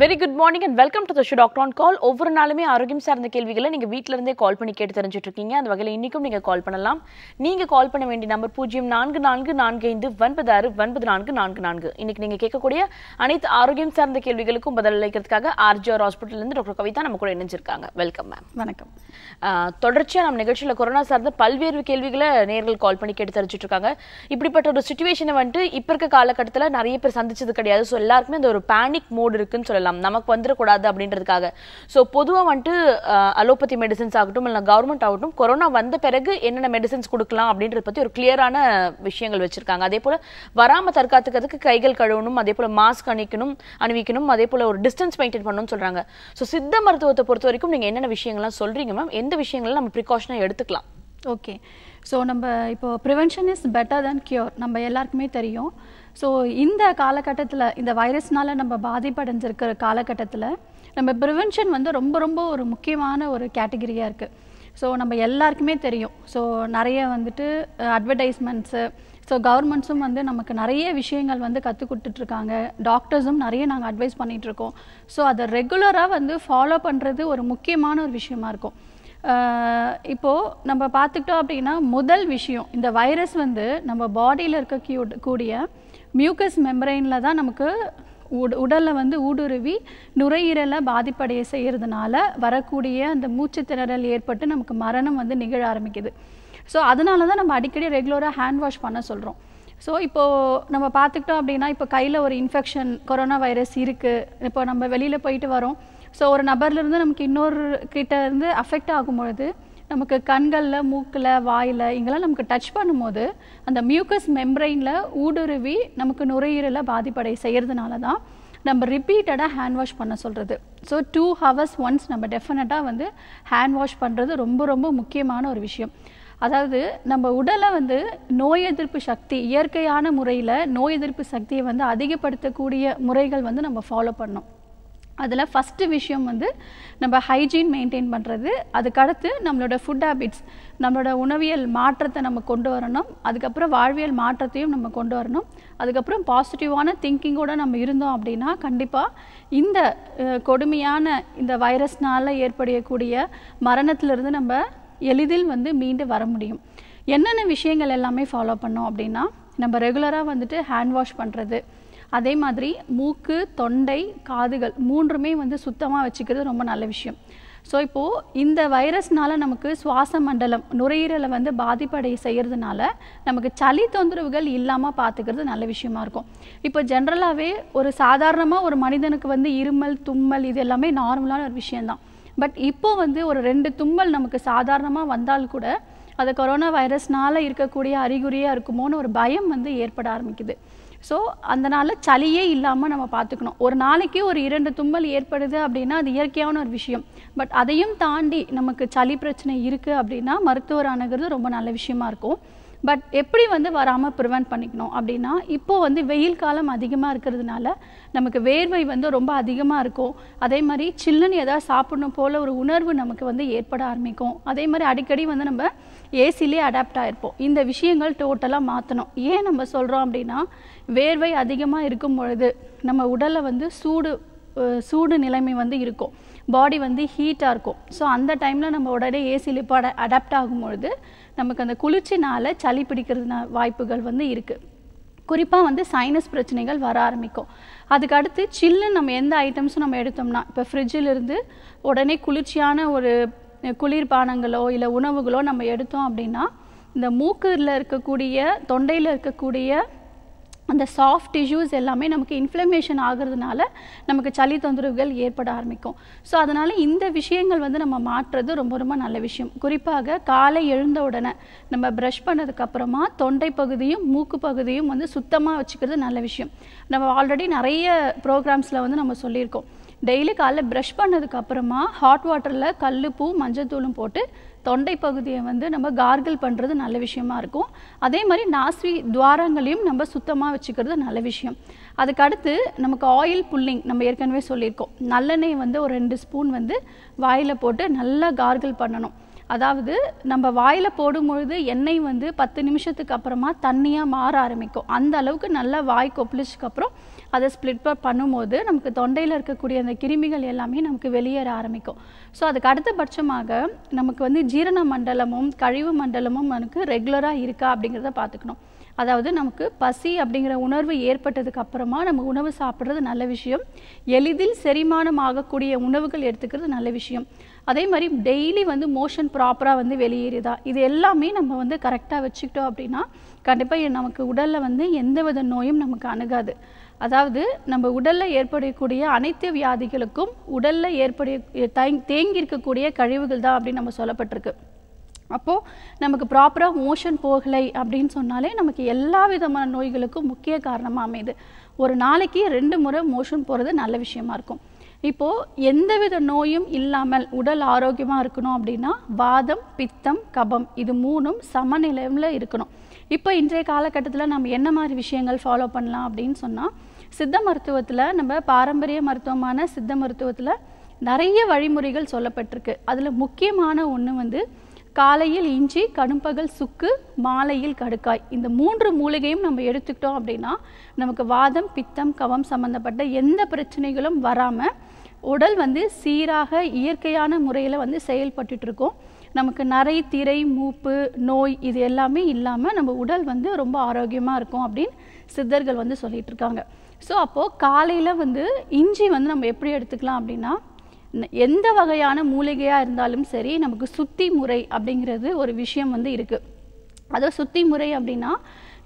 very good morning and welcome to the show doctor on call ஒவ்வொரு நாளுமே ஆரோக்கியம் சார்ந்த கேள்விகளை நீங்கள் வீட்டிலருந்தே கால் பண்ணி கேட்டு தெரிஞ்சுட்டு இருக்கீங்க அந்த வகையில் இன்றைக்கும் நீங்கள் கால் பண்ணலாம் நீங்கள் கால் பண்ண வேண்டிய நம்பர் பூஜ்ஜியம் நான்கு நான்கு நான்கு ஐந்து ஒன்பது ஆறு ஒன்பது நான்கு நான்கு நான்கு இன்றைக்கி நீங்கள் கேட்கக்கூடிய அனைத்து ஆரோக்கியம் சார்ந்த கேள்விகளுக்கும் பதில் அளிக்கிறதுக்காக ஆர்ஜிஆர் ஹாஸ்பிட்டல்லேருந்து டாக்டர் கவிதா நம்ம கூட இணைஞ்சிருக்காங்க வெல்கம் மேம் வணக்கம் தொடர்ச்சியாக நம்ம நிகழ்ச்சியில் கொரோனா சார்ந்த பல்வேறு கேள்விகளை நேர்கள் கால் பண்ணி கேட்டு தெரிஞ்சுட்டு இருக்காங்க இப்படிப்பட்ட ஒரு சுச்சுவேஷனை வந்துட்டு இப்போ இருக்க காலகட்டத்தில் நிறைய பேர் சந்திச்சது கிடையாது ஸோ எல்லாருக்குமே அந்த ஒரு பேனிக் மோடு இருக்குன்னு சொல்லலாம் சொல்லலாம் நமக்கு வந்துடக்கூடாது அப்படின்றதுக்காக ஸோ பொதுவாக வந்துட்டு அலோபதி மெடிசன்ஸ் ஆகட்டும் இல்லை கவர்மெண்ட் ஆகட்டும் கொரோனா வந்த பிறகு என்னென்ன மெடிசன்ஸ் கொடுக்கலாம் அப்படின்றத பற்றி ஒரு கிளியரான விஷயங்கள் வச்சுருக்காங்க அதே போல் வராமல் தற்காத்துக்கிறதுக்கு கைகள் கழுவணும் அதே போல் மாஸ்க் அணிக்கணும் அணிவிக்கணும் அதே போல் ஒரு டிஸ்டன்ஸ் மெயின்டைன் பண்ணணும்னு சொல்கிறாங்க ஸோ சித்த மருத்துவத்தை பொறுத்த வரைக்கும் நீங்கள் என்னென்ன விஷயங்கள்லாம் சொல்கிறீங்க மேம் எந்த விஷயங்கள்லாம் நம்ம ப்ரிகாஷனாக எடுத்துக்கலாம் ஓகே ஸோ நம்ம இப்போது prevention is better than cure நம்ம எல்லாருக்குமே தெரியும் ஸோ இந்த காலகட்டத்தில் இந்த வைரஸ்னால் நம்ம பாதிப்படைஞ்சிருக்கிற காலகட்டத்தில் நம்ம ப்ரிவென்ஷன் வந்து ரொம்ப ரொம்ப ஒரு முக்கியமான ஒரு கேட்டகரியாக இருக்குது ஸோ நம்ம எல்லாருக்குமே தெரியும் ஸோ நிறைய வந்துட்டு அட்வர்டைஸ்மெண்ட்ஸு ஸோ கவர்மெண்ட்ஸும் வந்து நமக்கு நிறைய விஷயங்கள் வந்து கற்றுக் கொடுத்துட்ருக்காங்க டாக்டர்ஸும் நிறைய நாங்கள் அட்வைஸ் பண்ணிகிட்ருக்கோம் ஸோ அதை ரெகுலராக வந்து ஃபாலோ பண்ணுறது ஒரு முக்கியமான ஒரு விஷயமா இருக்கும் இப்போது நம்ம பார்த்துக்கிட்டோம் அப்படின்னா முதல் விஷயம் இந்த வைரஸ் வந்து நம்ம பாடியில் இருக்க கூடிய மியூக்கஸ் மெம்ரைனில் தான் நமக்கு உட உடலில் வந்து ஊடுருவி நுரையீரலை பாதிப்படைய செய்கிறதுனால வரக்கூடிய அந்த மூச்சு திணறல் ஏற்பட்டு நமக்கு மரணம் வந்து நிகழ ஆரம்பிக்குது ஸோ அதனால தான் நம்ம அடிக்கடி ரெகுலராக ஹேண்ட் வாஷ் பண்ண சொல்கிறோம் ஸோ இப்போது நம்ம பார்த்துக்கிட்டோம் அப்படின்னா இப்போ கையில் ஒரு இன்ஃபெக்ஷன் கொரோனா வைரஸ் இருக்குது இப்போ நம்ம வெளியில் போயிட்டு வரோம் ஸோ ஒரு நபர்லேருந்து நமக்கு இன்னொரு கிட்ட இருந்து அஃபெக்ட் ஆகும்பொழுது நமக்கு கண்களில் மூக்கில் வாயில் இங்கெல்லாம் நமக்கு டச் பண்ணும்போது அந்த மியூக்கஸ் மெம்ரைனில் ஊடுருவி நமக்கு நுரையீரலை பாதிப்படை செய்கிறதுனால தான் நம்ம ரிப்பீட்டடாக ஹேண்ட் வாஷ் பண்ண சொல்கிறது ஸோ டூ ஹவர்ஸ் ஒன்ஸ் நம்ம டெஃபினட்டாக வந்து ஹேண்ட் வாஷ் பண்ணுறது ரொம்ப ரொம்ப முக்கியமான ஒரு விஷயம் அதாவது நம்ம உடலை வந்து நோய் எதிர்ப்பு சக்தி இயற்கையான முறையில் நோய் எதிர்ப்பு சக்தியை வந்து அதிகப்படுத்தக்கூடிய முறைகள் வந்து நம்ம ஃபாலோ பண்ணோம் அதில் ஃபஸ்ட்டு விஷயம் வந்து நம்ம ஹைஜீன் மெயின்டைன் பண்ணுறது அதுக்கடுத்து நம்மளோட ஃபுட் ஹேபிட்ஸ் நம்மளோட உணவியல் மாற்றத்தை நம்ம கொண்டு வரணும் அதுக்கப்புறம் வாழ்வியல் மாற்றத்தையும் நம்ம கொண்டு வரணும் அதுக்கப்புறம் பாசிட்டிவான திங்கிங்கோடு நம்ம இருந்தோம் அப்படின்னா கண்டிப்பாக இந்த கொடுமையான இந்த வைரஸ்னால் ஏற்படக்கூடிய மரணத்திலிருந்து நம்ம எளிதில் வந்து மீண்டு வர முடியும் என்னென்ன விஷயங்கள் எல்லாமே ஃபாலோ பண்ணோம் அப்படின்னா நம்ம ரெகுலராக வந்துட்டு ஹேண்ட் வாஷ் பண்ணுறது அதே மாதிரி மூக்கு தொண்டை காதுகள் மூன்றுமே வந்து சுத்தமாக வச்சுக்கிறது ரொம்ப நல்ல விஷயம் ஸோ இப்போது இந்த வைரஸ்னால் நமக்கு சுவாச மண்டலம் நுரையீரலை வந்து பாதிப்படைய செய்கிறதுனால நமக்கு சளி தொந்தரவுகள் இல்லாமல் பார்த்துக்கிறது நல்ல விஷயமா இருக்கும் இப்போ ஜென்ரலாகவே ஒரு சாதாரணமாக ஒரு மனிதனுக்கு வந்து இருமல் தும்மல் இது எல்லாமே நார்மலான ஒரு விஷயந்தான் பட் இப்போது வந்து ஒரு ரெண்டு தும்மல் நமக்கு சாதாரணமாக வந்தால் கூட அது கொரோனா வைரஸ்னால் இருக்கக்கூடிய அறிகுறியாக இருக்குமோன்னு ஒரு பயம் வந்து ஏற்பட ஆரம்பிக்குது ஸோ அதனால் சளியே இல்லாமல் நம்ம பார்த்துக்கணும் ஒரு நாளைக்கு ஒரு இரண்டு தும்மல் ஏற்படுது அப்படின்னா அது இயற்கையான ஒரு விஷயம் பட் அதையும் தாண்டி நமக்கு சளி பிரச்சனை இருக்குது அப்படின்னா மருத்துவர் அணுகிறது ரொம்ப நல்ல விஷயமா இருக்கும் பட் எப்படி வந்து வராமல் ப்ரிவெண்ட் பண்ணிக்கணும் அப்படின்னா இப்போது வந்து வெயில் காலம் அதிகமாக இருக்கிறதுனால நமக்கு வேர்வை வந்து ரொம்ப அதிகமாக இருக்கும் அதே மாதிரி சில்லுன்னு எதாவது சாப்பிடணும் போல் ஒரு உணர்வு நமக்கு வந்து ஏற்பட ஆரம்பிக்கும் அதே மாதிரி அடிக்கடி வந்து நம்ம ஏசிலே அடாப்ட் ஆகிருப்போம் இந்த விஷயங்கள் டோட்டலாக மாற்றணும் ஏன் நம்ம சொல்கிறோம் அப்படின்னா வேர்வை அதிகமாக இருக்கும் பொழுது நம்ம உடலில் வந்து சூடு சூடு நிலைமை வந்து இருக்கும் பாடி வந்து ஹீட்டாக இருக்கும் ஸோ அந்த டைமில் நம்ம உடனே ஏசியில் இப்போ அடாப்ட் ஆகும்பொழுது நமக்கு அந்த குளிர்ச்சினால் சளி பிடிக்கிறதுனா வாய்ப்புகள் வந்து இருக்குது குறிப்பாக வந்து சைனஸ் பிரச்சனைகள் வர ஆரம்பிக்கும் அதுக்கு அடுத்து சில்லுன்னு நம்ம எந்த ஐட்டம்ஸும் நம்ம எடுத்தோம்னா இப்போ ஃப்ரிட்ஜிலிருந்து உடனே குளிர்ச்சியான ஒரு குளிர்பானங்களோ இல்லை உணவுகளோ நம்ம எடுத்தோம் அப்படின்னா இந்த மூக்கில் இருக்கக்கூடிய தொண்டையில் இருக்கக்கூடிய அந்த சாஃப்ட் டிஷ்யூஸ் எல்லாமே நமக்கு இன்ஃப்ளமேஷன் ஆகிறதுனால நமக்கு சளி தொந்தரவுகள் ஏற்பட ஆரம்பிக்கும் ஸோ அதனால் இந்த விஷயங்கள் வந்து நம்ம மாற்றுறது ரொம்ப ரொம்ப நல்ல விஷயம் குறிப்பாக காலை எழுந்த உடனே நம்ம ப்ரஷ் பண்ணதுக்கப்புறமா தொண்டை பகுதியும் மூக்கு பகுதியும் வந்து சுத்தமாக வச்சுக்கிறது நல்ல விஷயம் நம்ம ஆல்ரெடி நிறைய ப்ரோக்ராம்ஸில் வந்து நம்ம சொல்லியிருக்கோம் டெய்லி காலைல ப்ரஷ் பண்ணதுக்கப்புறமா ஹாட் வாட்டரில் கல் பூ மஞ்சள் தூளும் போட்டு தொண்டை பகுதியை வந்து நம்ம கார்கில் பண்ணுறது நல்ல விஷயமா இருக்கும் அதே மாதிரி நாசி துவாரங்களையும் நம்ம சுத்தமாக வச்சுக்கிறது நல்ல விஷயம் அதுக்கடுத்து நமக்கு ஆயில் புல்லிங் நம்ம ஏற்கனவே சொல்லியிருக்கோம் நல்லெண்ணெய் வந்து ஒரு ரெண்டு ஸ்பூன் வந்து வாயில் போட்டு நல்லா கார்கில் பண்ணணும் அதாவது நம்ம வாயில் போடும்பொழுது எண்ணெய் வந்து பத்து நிமிஷத்துக்கு அப்புறமா தண்ணியாக மாற ஆரம்பிக்கும் அந்த அளவுக்கு நல்லா வாய் கொப்பளிச்சதுக்கப்புறம் அதை ஸ்ப்ளிட் பண்ணும்போது நமக்கு தொண்டையில் இருக்கக்கூடிய அந்த கிருமிகள் எல்லாமே நமக்கு வெளியேற ஆரம்பிக்கும் ஸோ அதுக்கு அடுத்தபட்சமாக நமக்கு வந்து ஜீரண மண்டலமும் கழிவு மண்டலமும் நமக்கு ரெகுலராக இருக்கா அப்படிங்கிறத பார்த்துக்கணும் அதாவது நமக்கு பசி அப்படிங்கிற உணர்வு ஏற்பட்டதுக்கு அப்புறமா நம்ம உணவு சாப்பிட்றது நல்ல விஷயம் எளிதில் செரிமானம் ஆகக்கூடிய உணவுகள் எடுத்துக்கிறது நல்ல விஷயம் அதே மாதிரி டெய்லி வந்து மோஷன் ப்ராப்பராக வந்து வெளியேறுதா இது எல்லாமே நம்ம வந்து கரெக்டாக வச்சுக்கிட்டோம் அப்படின்னா கண்டிப்பாக நமக்கு உடலில் வந்து எந்தவித நோயும் நமக்கு அணுகாது அதாவது நம்ம உடலில் ஏற்படக்கூடிய அனைத்து வியாதிகளுக்கும் உடலில் ஏற்படைய தேங்கி இருக்கக்கூடிய கழிவுகள் தான் அப்படின்னு நம்ம சொல்லப்பட்டிருக்கு அப்போது நமக்கு ப்ராப்பராக மோஷன் போகலை அப்படின்னு சொன்னாலே நமக்கு எல்லா விதமான நோய்களுக்கும் முக்கிய காரணமாக அமையுது ஒரு நாளைக்கு ரெண்டு முறை மோஷன் போகிறது நல்ல விஷயமா இருக்கும் இப்போது எந்தவித நோயும் இல்லாமல் உடல் ஆரோக்கியமாக இருக்கணும் அப்படின்னா வாதம் பித்தம் கபம் இது மூணும் சமநிலையில் இருக்கணும் இப்போ இன்றைய காலகட்டத்தில் நம்ம என்ன மாதிரி விஷயங்கள் ஃபாலோ பண்ணலாம் அப்படின்னு சொன்னால் சித்த மருத்துவத்தில் நம்ம பாரம்பரிய மருத்துவமான சித்த மருத்துவத்தில் நிறைய வழிமுறைகள் சொல்லப்பட்டிருக்கு அதில் முக்கியமான ஒன்று வந்து காலையில் இஞ்சி கடும்பகல் சுக்கு மாலையில் கடுக்காய் இந்த மூன்று மூலிகையும் நம்ம எடுத்துக்கிட்டோம் அப்படின்னா நமக்கு வாதம் பித்தம் கவம் சம்மந்தப்பட்ட எந்த பிரச்சனைகளும் வராமல் உடல் வந்து சீராக இயற்கையான முறையில் வந்து செயல்பட்டு நமக்கு நரை திரை மூப்பு நோய் இது எல்லாமே இல்லாமல் நம்ம உடல் வந்து ரொம்ப ஆரோக்கியமாக இருக்கும் அப்படின்னு சித்தர்கள் வந்து சொல்லிகிட்டு இருக்காங்க ஸோ அப்போது காலையில் வந்து இஞ்சி வந்து நம்ம எப்படி எடுத்துக்கலாம் அப்படின்னா எந்த வகையான மூலிகையாக இருந்தாலும் சரி நமக்கு சுத்தி முறை அப்படிங்கிறது ஒரு விஷயம் வந்து இருக்குது அதாவது சுத்தி முறை அப்படின்னா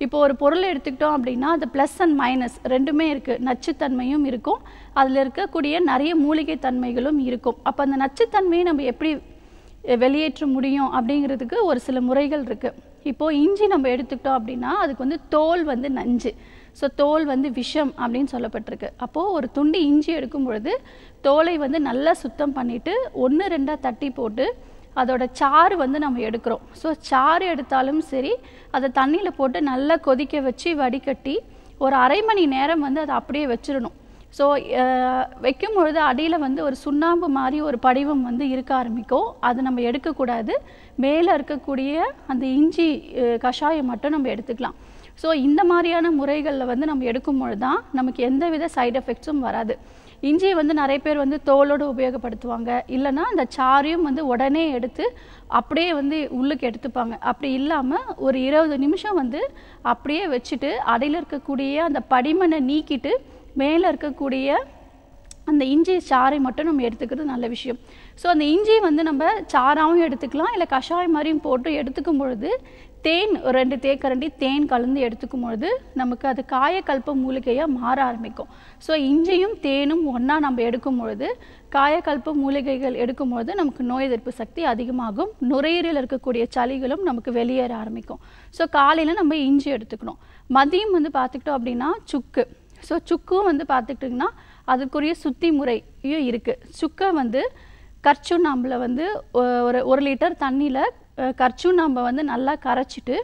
இப்போ ஒரு பொருளை எடுத்துக்கிட்டோம் அப்படின்னா அது ப்ளஸ் அண்ட் மைனஸ் ரெண்டுமே இருக்குது நச்சுத்தன்மையும் இருக்கும் அதில் இருக்கக்கூடிய நிறைய மூலிகை தன்மைகளும் இருக்கும் அப்போ அந்த நச்சுத்தன்மையை நம்ம எப்படி வெளியேற்ற முடியும் அப்படிங்கிறதுக்கு ஒரு சில முறைகள் இருக்குது இப்போது இஞ்சி நம்ம எடுத்துக்கிட்டோம் அப்படின்னா அதுக்கு வந்து தோல் வந்து நஞ்சு ஸோ தோல் வந்து விஷம் அப்படின்னு சொல்லப்பட்டிருக்கு அப்போது ஒரு துண்டு இஞ்சி எடுக்கும் பொழுது தோலை வந்து நல்லா சுத்தம் பண்ணிவிட்டு ஒன்று ரெண்டாக தட்டி போட்டு அதோட சாறு வந்து நம்ம எடுக்கிறோம் ஸோ சாறு எடுத்தாலும் சரி அதை தண்ணியில் போட்டு நல்லா கொதிக்க வச்சு வடிகட்டி ஒரு அரை மணி நேரம் வந்து அதை அப்படியே வச்சிடணும் ஸோ வைக்கும் பொழுது அடியில் வந்து ஒரு சுண்ணாம்பு மாதிரி ஒரு படிவம் வந்து இருக்க ஆரம்பிக்கும் அது நம்ம எடுக்கக்கூடாது மேலே இருக்கக்கூடிய அந்த இஞ்சி கஷாயம் மட்டும் நம்ம எடுத்துக்கலாம் ஸோ இந்த மாதிரியான முறைகளில் வந்து நம்ம எடுக்கும்பொழுது தான் நமக்கு எந்த வித சைடு எஃபெக்ட்ஸும் வராது இஞ்சியை வந்து நிறைய பேர் வந்து தோலோடு உபயோகப்படுத்துவாங்க இல்லைனா அந்த சாரையும் வந்து உடனே எடுத்து அப்படியே வந்து உள்ளுக்கு எடுத்துப்பாங்க அப்படி இல்லாமல் ஒரு இருபது நிமிஷம் வந்து அப்படியே வச்சுட்டு அடையில் இருக்கக்கூடிய அந்த படிமனை நீக்கிட்டு மேலே இருக்கக்கூடிய அந்த இஞ்சி சாரை மட்டும் நம்ம எடுத்துக்கிறது நல்ல விஷயம் ஸோ அந்த இஞ்சி வந்து நம்ம சாராவும் எடுத்துக்கலாம் இல்லை கஷாயம் மாதிரியும் போட்டு எடுத்துக்கும் பொழுது தேன் ரெண்டு தேக்கரண்டி தேன் கலந்து எடுத்துக்கும் பொழுது நமக்கு அது காயக்கல்ப மூலிகையாக மாற ஆரம்பிக்கும் ஸோ இஞ்சியும் தேனும் ஒன்றா நம்ம எடுக்கும் பொழுது காயக்கல்ப மூலிகைகள் எடுக்கும் பொழுது நமக்கு நோய் எதிர்ப்பு சக்தி அதிகமாகும் நுரையீரலில் இருக்கக்கூடிய சளிகளும் நமக்கு வெளியேற ஆரம்பிக்கும் ஸோ காலையில் நம்ம இஞ்சி எடுத்துக்கணும் மதியம் வந்து பார்த்துக்கிட்டோம் அப்படின்னா சுக்கு ஸோ சுக்கும் வந்து பார்த்துக்கிட்டிங்கன்னா அதுக்குரிய சுத்தி முறையும் இருக்குது சுக்கை வந்து கர்ச்சும் நாம்பில் வந்து ஒரு ஒரு லிட்டர் தண்ணியில் கர்ச்சும் நாம்பை வந்து நல்லா கரைச்சிட்டு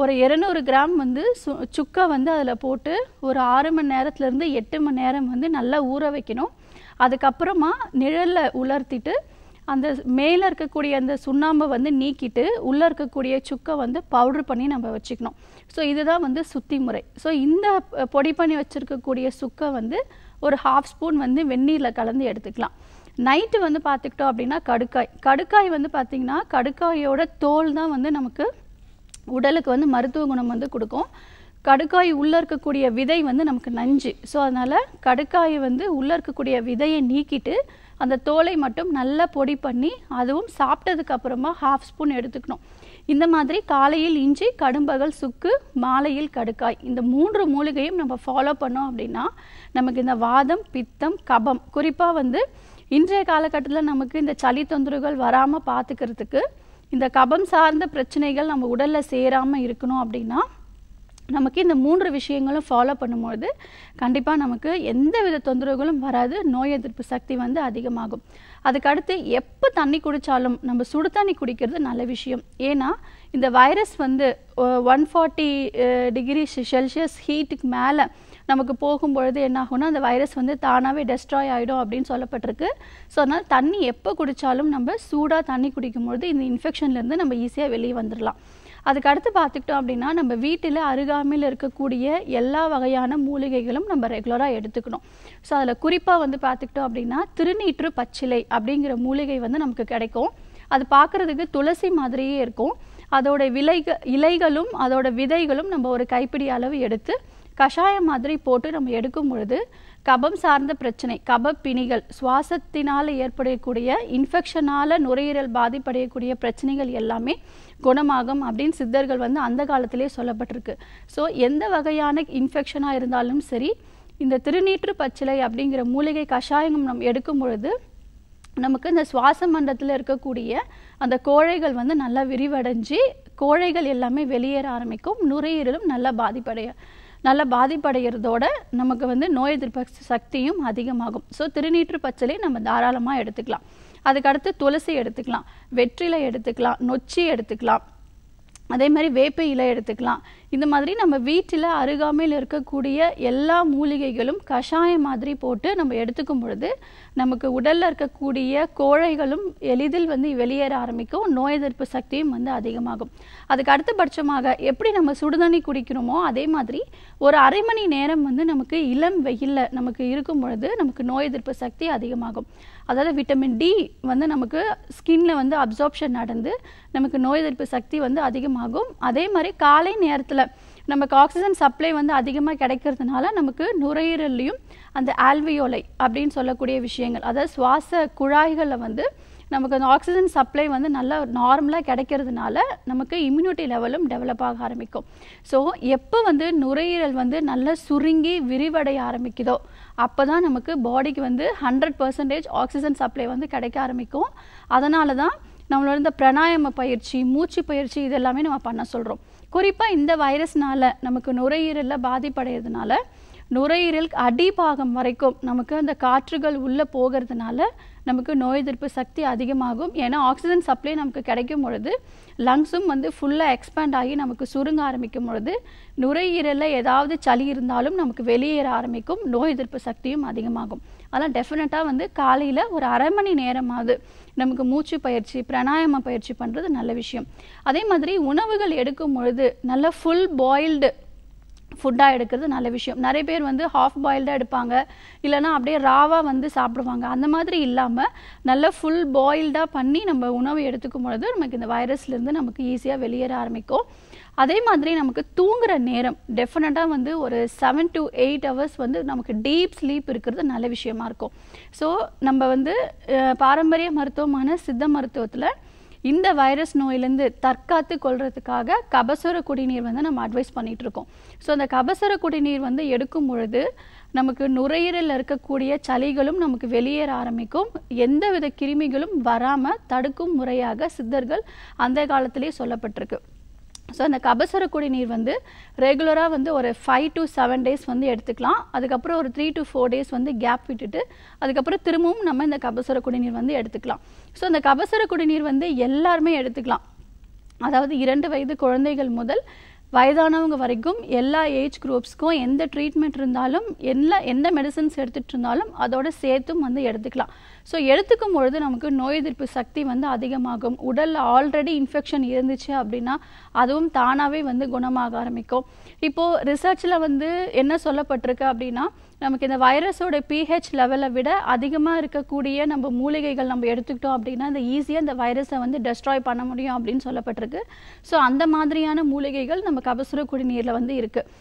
ஒரு இரநூறு கிராம் வந்து சு சுக்கை வந்து அதில் போட்டு ஒரு ஆறு மணி நேரத்துலேருந்து எட்டு மணி நேரம் வந்து நல்லா ஊற வைக்கணும் அதுக்கப்புறமா நிழலில் உலர்த்திட்டு அந்த மேலே இருக்கக்கூடிய அந்த சுண்ணாம்பை வந்து நீக்கிட்டு உள்ளே இருக்கக்கூடிய சுக்கை வந்து பவுட்ரு பண்ணி நம்ம வச்சுக்கணும் ஸோ இதுதான் வந்து சுத்தி முறை ஸோ இந்த பொடி பண்ணி வச்சுருக்கக்கூடிய சுக்கை வந்து ஒரு ஹாஃப் ஸ்பூன் வந்து வெந்நீரில் கலந்து எடுத்துக்கலாம் நைட்டு வந்து பார்த்துக்கிட்டோம் அப்படின்னா கடுக்காய் கடுக்காய் வந்து பார்த்திங்கன்னா கடுக்காயோட தோல் தான் வந்து நமக்கு உடலுக்கு வந்து மருத்துவ குணம் வந்து கொடுக்கும் கடுக்காய் உள்ளே இருக்கக்கூடிய விதை வந்து நமக்கு நஞ்சு ஸோ அதனால் கடுக்காயை வந்து உள்ளே இருக்கக்கூடிய விதையை நீக்கிட்டு அந்த தோலை மட்டும் நல்லா பொடி பண்ணி அதுவும் சாப்பிட்டதுக்கு அப்புறமா ஹாஃப் ஸ்பூன் எடுத்துக்கணும் இந்த மாதிரி காலையில் இஞ்சி கடும்பகல் சுக்கு மாலையில் கடுக்காய் இந்த மூன்று மூலிகையும் நம்ம ஃபாலோ பண்ணோம் அப்படின்னா நமக்கு இந்த வாதம் பித்தம் கபம் குறிப்பாக வந்து இன்றைய காலகட்டத்தில் நமக்கு இந்த சளி தொந்தரவுகள் வராமல் பார்த்துக்கிறதுக்கு இந்த கபம் சார்ந்த பிரச்சனைகள் நம்ம உடலில் சேராமல் இருக்கணும் அப்படின்னா நமக்கு இந்த மூன்று விஷயங்களும் ஃபாலோ பண்ணும்பொழுது கண்டிப்பாக நமக்கு எந்த வித தொந்தரவுகளும் வராது நோய் எதிர்ப்பு சக்தி வந்து அதிகமாகும் அதுக்கடுத்து எப்போ தண்ணி குடித்தாலும் நம்ம சுடு தண்ணி குடிக்கிறது நல்ல விஷயம் ஏன்னா இந்த வைரஸ் வந்து ஒன் ஃபார்ட்டி டிகிரி செல்சியஸ் ஹீட்டுக்கு மேலே நமக்கு போகும்பொழுது என்ன ஆகும்னா அந்த வைரஸ் வந்து தானாகவே டெஸ்ட்ராய் ஆகிடும் அப்படின்னு சொல்லப்பட்டிருக்கு ஸோ அதனால் தண்ணி எப்போ குடித்தாலும் நம்ம சூடாக தண்ணி குடிக்கும்பொழுது இந்த இன்ஃபெக்ஷன்லேருந்து நம்ம ஈஸியாக வெளியே வந்துடலாம் அதுக்கு அடுத்து பார்த்துக்கிட்டோம் அப்படின்னா நம்ம வீட்டில் அருகாமையில் இருக்கக்கூடிய எல்லா வகையான மூலிகைகளும் நம்ம ரெகுலராக எடுத்துக்கணும் ஸோ அதில் குறிப்பாக வந்து பார்த்துக்கிட்டோம் அப்படின்னா திருநீற்று பச்சிலை அப்படிங்கிற மூலிகை வந்து நமக்கு கிடைக்கும் அது பார்க்குறதுக்கு துளசி மாதிரியே இருக்கும் அதோட விலைக இலைகளும் அதோட விதைகளும் நம்ம ஒரு கைப்பிடி அளவு எடுத்து கஷாயம் மாதிரி போட்டு நம்ம எடுக்கும் பொழுது கபம் சார்ந்த பிரச்சனை கப பிணிகள் சுவாசத்தினால் ஏற்படக்கூடிய இன்ஃபெக்ஷனால் நுரையீரல் பாதிப்படையக்கூடிய பிரச்சனைகள் எல்லாமே குணமாகும் அப்படின்னு சித்தர்கள் வந்து அந்த காலத்திலே சொல்லப்பட்டிருக்கு ஸோ எந்த வகையான இன்ஃபெக்ஷனாக இருந்தாலும் சரி இந்த திருநீற்று பச்சிலை அப்படிங்கிற மூலிகை கஷாயம் நம் எடுக்கும் பொழுது நமக்கு இந்த சுவாச மண்டலத்தில் இருக்கக்கூடிய அந்த கோழைகள் வந்து நல்லா விரிவடைஞ்சு கோழைகள் எல்லாமே வெளியேற ஆரம்பிக்கும் நுரையீரலும் நல்லா பாதிப்படைய நல்லா பாதிப்படைகிறதோட நமக்கு வந்து நோய் எதிர்ப்பு சக்தியும் அதிகமாகும் ஸோ திருநீற்று பச்சலை நம்ம தாராளமாக எடுத்துக்கலாம் அதுக்கடுத்து துளசி எடுத்துக்கலாம் வெற்றிலை எடுத்துக்கலாம் நொச்சி எடுத்துக்கலாம் அதே மாதிரி வேப்ப இலை எடுத்துக்கலாம் இந்த மாதிரி நம்ம வீட்டில் அருகாமையில் இருக்கக்கூடிய எல்லா மூலிகைகளும் கஷாயம் மாதிரி போட்டு நம்ம எடுத்துக்கும் பொழுது நமக்கு உடலில் இருக்கக்கூடிய கோழைகளும் எளிதில் வந்து வெளியேற ஆரம்பிக்கும் நோய் எதிர்ப்பு சக்தியும் வந்து அதிகமாகும் அதுக்கு அடுத்தபட்சமாக எப்படி நம்ம சுடுதண்ணி குடிக்கிறோமோ அதே மாதிரி ஒரு அரை மணி நேரம் வந்து நமக்கு இளம் வெயிலில் நமக்கு இருக்கும் பொழுது நமக்கு நோய் எதிர்ப்பு சக்தி அதிகமாகும் அதாவது விட்டமின் டி வந்து நமக்கு ஸ்கின்ல வந்து அப்சார்ப்ஷன் நடந்து நமக்கு நோய் எதிர்ப்பு சக்தி வந்து அதிகமாகும் அதே மாதிரி காலை நேரத்தில் நமக்கு ஆக்சிஜன் சப்ளை வந்து அதிகமாக கிடைக்கிறதுனால நமக்கு நுரையீரல்லையும் அந்த ஆல்வியோலை அப்படின்னு சொல்லக்கூடிய விஷயங்கள் அதாவது சுவாச குழாய்களில் வந்து நமக்கு அந்த ஆக்சிஜன் சப்ளை வந்து நல்லா நார்மலாக கிடைக்கிறதுனால நமக்கு இம்யூனிட்டி லெவலும் டெவலப் ஆக ஆரம்பிக்கும் ஸோ எப்போ வந்து நுரையீரல் வந்து நல்லா சுருங்கி விரிவடைய ஆரம்பிக்குதோ அப்போ தான் நமக்கு பாடிக்கு வந்து ஹண்ட்ரட் பர்சன்டேஜ் ஆக்சிஜன் சப்ளை வந்து கிடைக்க ஆரம்பிக்கும் அதனால தான் நம்மளோட இந்த பிரணாயம பயிற்சி மூச்சு பயிற்சி இதெல்லாமே நம்ம பண்ண சொல்கிறோம் குறிப்பாக இந்த வைரஸ்னால் நமக்கு நுரையீரலில் பாதிப்படைகிறதுனால நுரையீரல் அடிபாகம் வரைக்கும் நமக்கு அந்த காற்றுகள் உள்ளே போகிறதுனால நமக்கு நோய் எதிர்ப்பு சக்தி அதிகமாகும் ஏன்னா ஆக்சிஜன் சப்ளை நமக்கு கிடைக்கும் பொழுது லங்ஸும் வந்து ஃபுல்லாக எக்ஸ்பேண்ட் ஆகி நமக்கு சுருங்க ஆரம்பிக்கும் பொழுது நுரையீரலில் ஏதாவது சளி இருந்தாலும் நமக்கு வெளியேற ஆரம்பிக்கும் நோய் எதிர்ப்பு சக்தியும் அதிகமாகும் அதெல்லாம் டெஃபினட்டாக வந்து காலையில் ஒரு அரை மணி நேரமாவது நமக்கு மூச்சு பயிற்சி பிரணாயம பயிற்சி பண்ணுறது நல்ல விஷயம் அதே மாதிரி உணவுகள் எடுக்கும் பொழுது நல்லா ஃபுல் பாயில்டு ஃபுட்டாக எடுக்கிறது நல்ல விஷயம் நிறைய பேர் வந்து ஹாஃப் பாயில்டாக எடுப்பாங்க இல்லைனா அப்படியே ராவாக வந்து சாப்பிடுவாங்க அந்த மாதிரி இல்லாமல் நல்லா ஃபுல் பாயில்டாக பண்ணி நம்ம உணவு எடுத்துக்கும் பொழுது நமக்கு இந்த வைரஸ்லேருந்து நமக்கு ஈஸியாக வெளியேற ஆரம்பிக்கும் அதே மாதிரி நமக்கு தூங்குற நேரம் டெஃபினட்டாக வந்து ஒரு செவன் டு எயிட் ஹவர்ஸ் வந்து நமக்கு டீப் ஸ்லீப் இருக்கிறது நல்ல விஷயமா இருக்கும் ஸோ நம்ம வந்து பாரம்பரிய மருத்துவமான சித்த மருத்துவத்தில் இந்த வைரஸ் நோயிலேருந்து தற்காத்து கொள்றதுக்காக கபசுர குடிநீர் வந்து நம்ம அட்வைஸ் இருக்கோம் ஸோ அந்த கபசுர குடிநீர் வந்து எடுக்கும் பொழுது நமக்கு நுரையீரல் இருக்கக்கூடிய சளிகளும் நமக்கு வெளியேற ஆரம்பிக்கும் எந்தவித கிருமிகளும் வராமல் தடுக்கும் முறையாக சித்தர்கள் அந்த காலத்திலே சொல்லப்பட்டிருக்கு ஸோ அந்த கபசர குடிநீர் வந்து ரெகுலராக வந்து ஒரு ஃபைவ் டு செவன் டேஸ் வந்து எடுத்துக்கலாம் அதுக்கப்புறம் ஒரு த்ரீ டு ஃபோர் டேஸ் வந்து கேப் விட்டுட்டு அதுக்கப்புறம் திரும்பவும் நம்ம இந்த கபசர குடிநீர் வந்து எடுத்துக்கலாம் ஸோ இந்த கபசர குடிநீர் வந்து எல்லாருமே எடுத்துக்கலாம் அதாவது இரண்டு வயது குழந்தைகள் முதல் வயதானவங்க வரைக்கும் எல்லா ஏஜ் குரூப்ஸ்க்கும் எந்த ட்ரீட்மெண்ட் இருந்தாலும் எல்லா எந்த மெடிசன்ஸ் எடுத்துகிட்டு இருந்தாலும் அதோட சேர்த்தும் வந்து எடுத்துக்கலாம் ஸோ எடுத்துக்கும் பொழுது நமக்கு நோய் எதிர்ப்பு சக்தி வந்து அதிகமாகும் உடலில் ஆல்ரெடி இன்ஃபெக்ஷன் இருந்துச்சு அப்படின்னா அதுவும் தானாகவே வந்து குணமாக ஆரம்பிக்கும் இப்போது ரிசர்ச்சில் வந்து என்ன சொல்லப்பட்டிருக்கு அப்படின்னா நமக்கு இந்த வைரஸோட பிஹெச் லெவலை விட அதிகமாக இருக்கக்கூடிய நம்ம மூலிகைகள் நம்ம எடுத்துக்கிட்டோம் அப்படின்னா இந்த ஈஸியாக இந்த வைரஸை வந்து டெஸ்ட்ராய் பண்ண முடியும் அப்படின்னு சொல்லப்பட்டிருக்கு ஸோ அந்த மாதிரியான மூலிகைகள் நம்ம கபசுர குடிநீரில் வந்து இருக்குது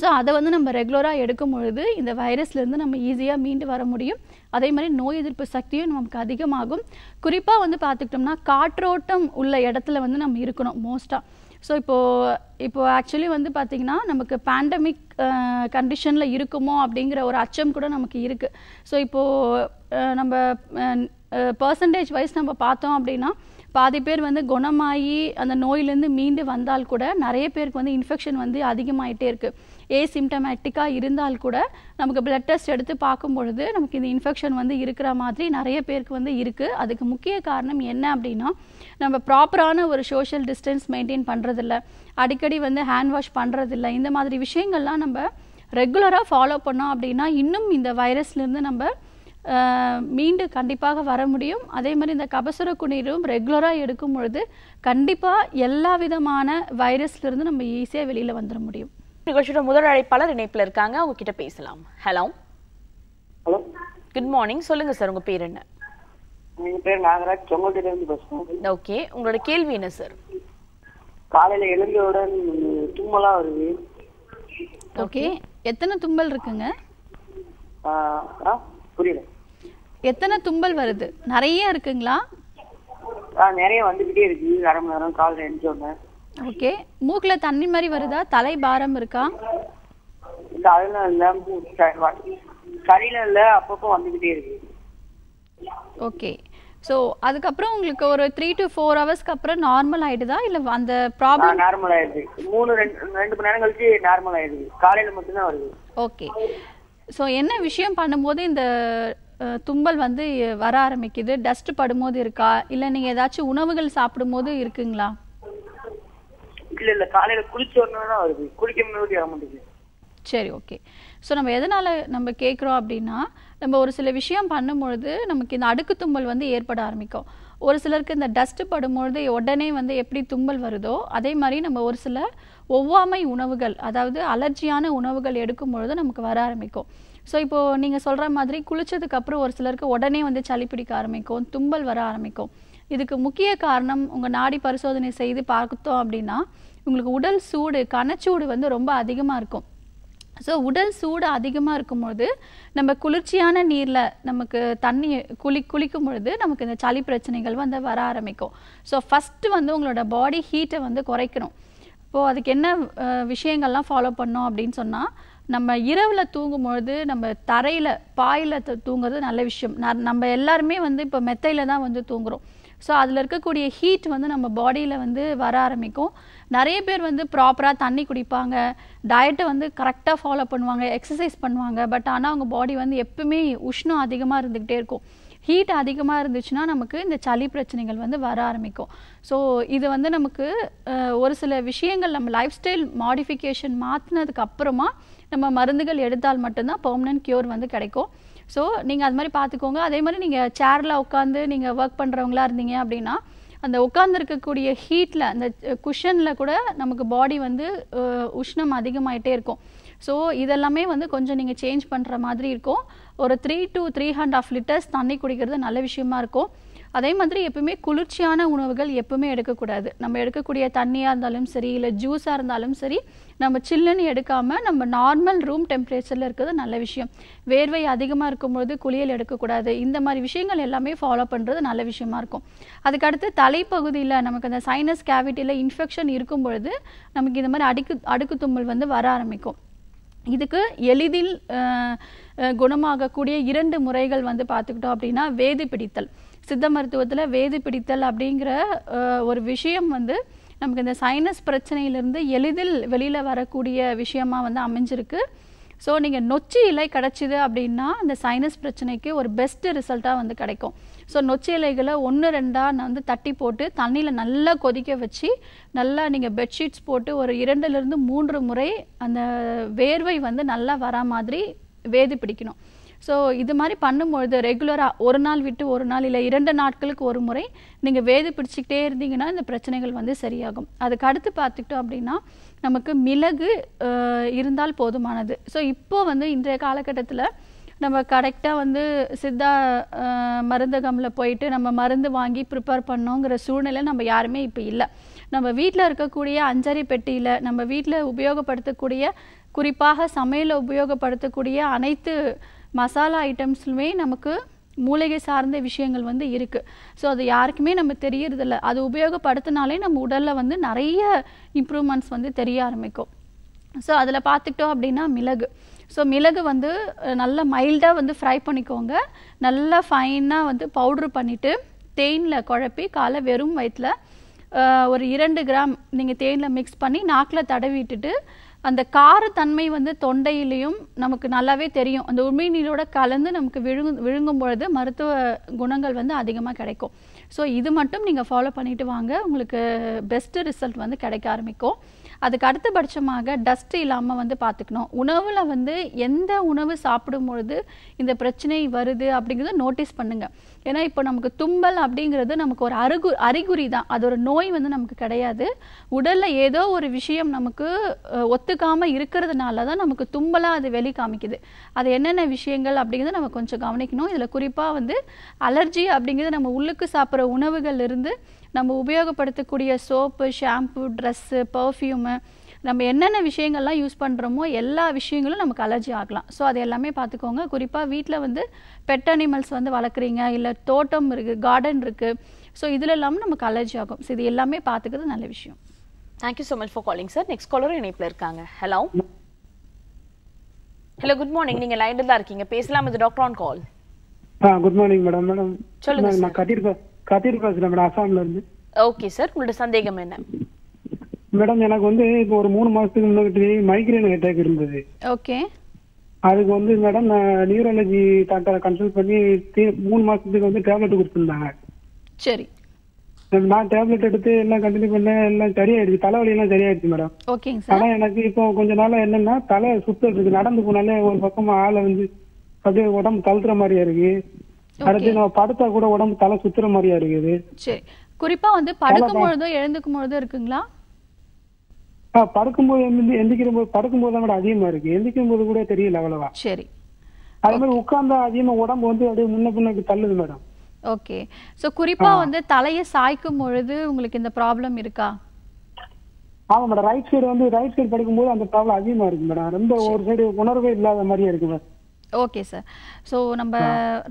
ஸோ அதை வந்து நம்ம ரெகுலராக எடுக்கும் பொழுது இந்த வைரஸ்லேருந்து நம்ம ஈஸியாக மீண்டு வர முடியும் அதே மாதிரி நோய் எதிர்ப்பு சக்தியும் நமக்கு அதிகமாகும் குறிப்பாக வந்து பார்த்துக்கிட்டோம்னா காற்றோட்டம் உள்ள இடத்துல வந்து நம்ம இருக்கணும் மோஸ்ட்டாக ஸோ இப்போது இப்போது ஆக்சுவலி வந்து பார்த்திங்கன்னா நமக்கு பேண்டமிக் கண்டிஷனில் இருக்குமோ அப்படிங்கிற ஒரு அச்சம் கூட நமக்கு இருக்குது ஸோ இப்போது நம்ம பர்சன்டேஜ் வைஸ் நம்ம பார்த்தோம் அப்படின்னா பாதி பேர் வந்து குணமாகி அந்த நோயிலேருந்து மீண்டு வந்தால் கூட நிறைய பேருக்கு வந்து இன்ஃபெக்ஷன் வந்து அதிகமாகிட்டே இருக்குது ஏசிம்டமேட்டிக்காக இருந்தால் கூட நமக்கு பிளட் டெஸ்ட் எடுத்து பார்க்கும் பொழுது நமக்கு இந்த இன்ஃபெக்ஷன் வந்து இருக்கிற மாதிரி நிறைய பேருக்கு வந்து இருக்குது அதுக்கு முக்கிய காரணம் என்ன அப்படின்னா நம்ம ப்ராப்பரான ஒரு சோஷியல் டிஸ்டன்ஸ் மெயின்டைன் பண்ணுறதில்ல அடிக்கடி வந்து ஹேண்ட் வாஷ் பண்ணுறதில்ல இந்த மாதிரி விஷயங்கள்லாம் நம்ம ரெகுலராக ஃபாலோ பண்ணோம் அப்படின்னா இன்னும் இந்த வைரஸ்லேருந்து நம்ம மீண்டு கண்டிப்பாக வர முடியும் அதே மாதிரி இந்த கபசுர குடிநீரும் ரெகுலராக எடுக்கும் பொழுது கண்டிப்பாக எல்லா விதமான வைரஸ்லேருந்து நம்ம ஈஸியாக வெளியில் வந்துட முடியும் நிகழ்ச்சியோட முதல் அழைப்பாளர் இணைப்புல இருக்காங்க அவங்க கிட்ட பேசலாம் ஹலோ ஹலோ குட் மார்னிங் சொல்லுங்க சார் உங்க பேர் என்ன என் பேர் நாகராஜ் செங்கோட்டையில பேசுறேன் ஓகே உங்களோட கேள்வி என்ன சார் காலையில எழுந்தவுடன் தும்மலா வருது ஓகே எத்தனை தும்பல் இருக்குங்க புரியல எத்தனை தும்பல் வருது நிறைய இருக்குங்களா நிறைய வந்துகிட்டே இருக்கு அரை மணி நேரம் காலையில் எழுந்தோடனே ஓகே மூக்கில் தண்ணி மாதிரி வருதா தலை பாரம் இருக்கா தலையில இல்ல ஓகே ஸோ அதுக்கப்புறம் உங்களுக்கு ஒரு த்ரீ டு ஃபோர் ஹவர்ஸ்க்கு அப்புறம் நார்மல் ஆயிடுதா இல்லை அந்த ப்ராப்ளம் நார்மல் ஆயிடுது மூணு ரெண்டு ரெண்டு மணி நேரம் கழிச்சு நார்மல் ஆயிடுது காலையில் மட்டும்தான் வருது ஓகே ஸோ என்ன விஷயம் பண்ணும்போது இந்த தும்பல் வந்து வர ஆரம்பிக்குது டஸ்ட் படும்போது இருக்கா இல்லை நீங்கள் ஏதாச்சும் உணவுகள் சாப்பிடும்போது இருக்குங்களா இல்ல இல்ல காலையில குளிச்ச உடனே வருது குளிக்க முன்னாடி சரி ஓகே ஸோ நம்ம எதனால் நம்ம கேட்குறோம் அப்படின்னா நம்ம ஒரு சில விஷயம் பண்ணும்பொழுது நமக்கு இந்த அடுக்கு தும்பல் வந்து ஏற்பட ஆரம்பிக்கும் ஒரு சிலருக்கு இந்த டஸ்ட்டு படும்பொழுது உடனே வந்து எப்படி தும்மல் வருதோ அதே மாதிரி நம்ம ஒரு சில ஒவ்வாமை உணவுகள் அதாவது அலர்ஜியான உணவுகள் எடுக்கும் பொழுது நமக்கு வர ஆரம்பிக்கும் ஸோ இப்போது நீங்கள் சொல்கிற மாதிரி குளித்ததுக்கப்புறம் ஒரு சிலருக்கு உடனே வந்து சளி பிடிக்க ஆரம்பிக்கும் தும்பல் வர ஆரம்பிக்கும் இதுக்கு முக்கிய காரணம் உங்கள் நாடி பரிசோதனை செய்து பார்த்தோம் அப்படின்னா உங்களுக்கு உடல் சூடு கனச்சூடு வந்து ரொம்ப அதிகமாக இருக்கும் ஸோ உடல் சூடு அதிகமாக இருக்கும்பொழுது நம்ம குளிர்ச்சியான நீரில் நமக்கு தண்ணி குளி குளிக்கும் பொழுது நமக்கு இந்த சளி பிரச்சனைகள் வந்து வர ஆரம்பிக்கும் ஸோ ஃபஸ்ட்டு வந்து உங்களோட பாடி ஹீட்டை வந்து குறைக்கணும் இப்போது அதுக்கு என்ன விஷயங்கள்லாம் ஃபாலோ பண்ணோம் அப்படின்னு சொன்னால் நம்ம இரவில் தூங்கும்பொழுது நம்ம தரையில் பாயில் தூங்குறது நல்ல விஷயம் நம்ம எல்லாருமே வந்து இப்போ மெத்தையில் தான் வந்து தூங்குகிறோம் ஸோ அதில் இருக்கக்கூடிய ஹீட் வந்து நம்ம பாடியில் வந்து வர ஆரம்பிக்கும் நிறைய பேர் வந்து ப்ராப்பராக தண்ணி குடிப்பாங்க டயட்டை வந்து கரெக்டாக ஃபாலோ பண்ணுவாங்க எக்ஸசைஸ் பண்ணுவாங்க பட் ஆனால் அவங்க பாடி வந்து எப்பவுமே உஷ்ணம் அதிகமாக இருந்துக்கிட்டே இருக்கும் ஹீட் அதிகமாக இருந்துச்சுன்னா நமக்கு இந்த சளி பிரச்சனைகள் வந்து வர ஆரம்பிக்கும் ஸோ இது வந்து நமக்கு ஒரு சில விஷயங்கள் நம்ம லைஃப் ஸ்டைல் மாடிஃபிகேஷன் மாற்றினதுக்கப்புறமா நம்ம மருந்துகள் எடுத்தால் மட்டும்தான் பெர்மனன்ட் க்யூர் வந்து கிடைக்கும் ஸோ நீங்கள் அது மாதிரி பார்த்துக்கோங்க அதே மாதிரி நீங்கள் சேரில் உட்காந்து நீங்கள் ஒர்க் பண்ணுறவங்களா இருந்தீங்க அப்படின்னா அந்த உட்காந்துருக்கக்கூடிய ஹீட்டில் அந்த குஷனில் கூட நமக்கு பாடி வந்து உஷ்ணம் அதிகமாயிட்டே இருக்கும் ஸோ இதெல்லாமே வந்து கொஞ்சம் நீங்கள் சேஞ்ச் பண்ணுற மாதிரி இருக்கும் ஒரு three to three and half litres தண்ணி குடிக்கிறது நல்ல விஷயமா இருக்கும் அதே மாதிரி எப்பவுமே குளிர்ச்சியான உணவுகள் எப்பவுமே எடுக்கக்கூடாது நம்ம எடுக்கக்கூடிய தண்ணியாக இருந்தாலும் சரி இல்லை ஜூஸாக இருந்தாலும் சரி நம்ம சில்லுன்னு எடுக்காமல் நம்ம நார்மல் ரூம் டெம்பரேச்சரில் இருக்கிறது நல்ல விஷயம் வேர்வை அதிகமாக இருக்கும்பொழுது குளியல் எடுக்கக்கூடாது இந்த மாதிரி விஷயங்கள் எல்லாமே ஃபாலோ பண்ணுறது நல்ல விஷயமா இருக்கும் அதுக்கடுத்து தலைப்பகுதியில் நமக்கு அந்த சைனஸ் கேவிட்டியில் இன்ஃபெக்ஷன் இருக்கும் பொழுது நமக்கு இந்த மாதிரி அடுக்கு அடுக்கு தும்மல் வந்து வர ஆரம்பிக்கும் இதுக்கு எளிதில் குணமாகக்கூடிய இரண்டு முறைகள் வந்து பார்த்துக்கிட்டோம் அப்படின்னா வேதி பிடித்தல் சித்த மருத்துவத்தில் வேது பிடித்தல் அப்படிங்கிற ஒரு விஷயம் வந்து நமக்கு இந்த சைனஸ் பிரச்சனையிலேருந்து எளிதில் வெளியில் வரக்கூடிய விஷயமாக வந்து அமைஞ்சிருக்கு ஸோ நீங்கள் நொச்சி இலை கிடச்சிது அப்படின்னா அந்த சைனஸ் பிரச்சனைக்கு ஒரு பெஸ்ட்டு ரிசல்ட்டாக வந்து கிடைக்கும் ஸோ நொச்சி இலைகளை ஒன்று ரெண்டாக நான் வந்து தட்டி போட்டு தண்ணியில் நல்லா கொதிக்க வச்சு நல்லா நீங்கள் பெட்ஷீட்ஸ் போட்டு ஒரு இரண்டுலேருந்து மூன்று முறை அந்த வேர்வை வந்து நல்லா வரா மாதிரி வேது பிடிக்கணும் ஸோ இது மாதிரி பண்ணும்பொழுது ரெகுலராக ஒரு நாள் விட்டு ஒரு நாள் இல்லை இரண்டு நாட்களுக்கு ஒரு முறை நீங்கள் வேது பிடிச்சிக்கிட்டே இருந்தீங்கன்னா இந்த பிரச்சனைகள் வந்து சரியாகும் அதுக்கு அடுத்து பார்த்துக்கிட்டோம் அப்படின்னா நமக்கு மிளகு இருந்தால் போதுமானது ஸோ இப்போ வந்து இன்றைய காலகட்டத்தில் நம்ம கரெக்டாக வந்து சித்தா மருந்தகமில் போயிட்டு நம்ம மருந்து வாங்கி ப்ரிப்பேர் பண்ணோங்கிற சூழ்நிலை நம்ம யாருமே இப்போ இல்லை நம்ம வீட்டில் இருக்கக்கூடிய அஞ்சரி பெட்டியில் நம்ம வீட்டில் உபயோகப்படுத்தக்கூடிய குறிப்பாக சமையலில் உபயோகப்படுத்தக்கூடிய அனைத்து மசாலா ஐட்டம்ஸ்லுமே நமக்கு மூலிகை சார்ந்த விஷயங்கள் வந்து இருக்குது ஸோ அது யாருக்குமே நம்ம தெரியறதில்ல அது உபயோகப்படுத்தினாலே நம்ம உடலில் வந்து நிறைய இம்ப்ரூவ்மெண்ட்ஸ் வந்து தெரிய ஆரம்பிக்கும் ஸோ அதில் பார்த்துக்கிட்டோம் அப்படின்னா மிளகு ஸோ மிளகு வந்து நல்லா மைல்டாக வந்து ஃப்ரை பண்ணிக்கோங்க நல்லா ஃபைனாக வந்து பவுட்ரு பண்ணிவிட்டு தேனில் குழப்பி காலை வெறும் வயிற்றில் ஒரு இரண்டு கிராம் நீங்கள் தேனில் மிக்ஸ் பண்ணி நாக்கில் தடவிட்டுட்டு அந்த காரத்தன்மை வந்து தொண்டையிலையும் நமக்கு நல்லாவே தெரியும் அந்த உண்மை நீரோட கலந்து நமக்கு விழுங்கு விழுங்கும் பொழுது மருத்துவ குணங்கள் வந்து அதிகமாக கிடைக்கும் ஸோ இது மட்டும் நீங்கள் ஃபாலோ பண்ணிட்டு வாங்க உங்களுக்கு பெஸ்ட்டு ரிசல்ட் வந்து கிடைக்க ஆரம்பிக்கும் அதுக்கு அடுத்தபட்சமாக டஸ்ட் இல்லாமல் வந்து பார்த்துக்கணும் உணவில் வந்து எந்த உணவு சாப்பிடும்பொழுது இந்த பிரச்சனை வருது அப்படிங்கிறத நோட்டீஸ் பண்ணுங்கள் ஏன்னா இப்போ நமக்கு தும்பல் அப்படிங்கிறது நமக்கு ஒரு அருகு அறிகுறி தான் அது ஒரு நோய் வந்து நமக்கு கிடையாது உடலில் ஏதோ ஒரு விஷயம் நமக்கு ஒத்துக்காமல் இருக்கிறதுனால தான் நமக்கு தும்பலாக அது வெளி காமிக்குது அது என்னென்ன விஷயங்கள் அப்படிங்கிறத நம்ம கொஞ்சம் கவனிக்கணும் இதில் குறிப்பாக வந்து அலர்ஜி அப்படிங்கிறது நம்ம உள்ளுக்கு சாப்பிட்ற உணவுகள் இருந்து நம்ம உபயோகப்படுத்தக்கூடிய சோப்பு ஷாம்பு ட்ரெஸ்ஸு பர்ஃப்யூமு நம்ம என்னென்ன விஷயங்கள்லாம் யூஸ் பண்ணுறோமோ எல்லா விஷயங்களும் நமக்கு அலர்ஜி ஆகலாம் ஸோ அது எல்லாமே பார்த்துக்கோங்க குறிப்பாக வீட்டில் வந்து பெட் அனிமல்ஸ் வந்து வளர்க்குறீங்க இல்லை தோட்டம் இருக்குது கார்டன் இருக்குது ஸோ இதில் எல்லாமே நமக்கு அலர்ஜி ஆகும் ஸோ இது எல்லாமே பார்த்துக்கிறது நல்ல விஷயம் thank you so much for calling sir next காலரும் இணைப்பில் இருக்காங்க ஹலோ ஹலோ குட் மார்னிங் நீங்கள் லைனில் தான் இருக்கீங்க பேசலாம் இது doctor on call good morning madam madam சொல்லுங்க நான் கட்டியிருக்கேன் கதிர் பேசுறேன் மேடம் அசாம்ல இருந்து ஓகே சார் உங்களோட சந்தேகம் என்ன மேடம் எனக்கு வந்து இப்போ ஒரு மூணு மாசத்துக்கு முன்னாடி மைக்ரேன் அட்டாக் இருந்தது ஓகே அதுக்கு வந்து மேடம் நான் நியூரலஜி டாக்டரை கன்சல்ட் பண்ணி மூணு மாசத்துக்கு வந்து டேப்லெட் கொடுத்துருந்தாங்க சரி நான் டேப்லெட் எடுத்து எல்லாம் கண்டினியூ பண்ணேன் எல்லாம் சரியாயிடுச்சு தலைவலி எல்லாம் சரியாயிடுச்சு மேடம் ஓகேங்க சார் ஆனா எனக்கு இப்போ கொஞ்ச நாள் என்னன்னா தலை சுத்தல் இருக்கு நடந்து போனாலே ஒரு பக்கமா ஆளை வந்து அப்படியே உடம்பு தள்ளுற மாதிரியா இருக்கு அடுத்து நம்ம படுத்தா கூட உடம்பு தலை சுத்துற மாதிரியா இருக்குது சரி குறிப்பா வந்து படுக்கும் பொழுதோ எழுந்துக்கும் பொழுதோ இருக்குங்களா படுக்கும்போது எந்திரிக்கிற போது படுக்கும்போது தான் கூட அதிகமா இருக்கு எந்திரிக்கும் போது கூட தெரியல அவ்வளவா சரி அதே மாதிரி உட்கார்ந்தா அதிகமா உடம்பு வந்து அப்படியே முன்ன பின்னக்கு தள்ளுது மேடம் ஓகே சோ குறிப்பா வந்து தலையை சாய்க்கும் பொழுது உங்களுக்கு இந்த ப்ராப்ளம் இருக்கா ஆமா மேடம் ரைட் சைடு வந்து ரைட் சைடு படுக்கும்போது அந்த ப்ராப்ளம் அதிகமா இருக்கு மேடம் ரொம்ப ஒரு சைடு உணர்வே இல்லாத மாதிரியே இருக்கு மேடம் ஓகே சார் ஸோ நம்ம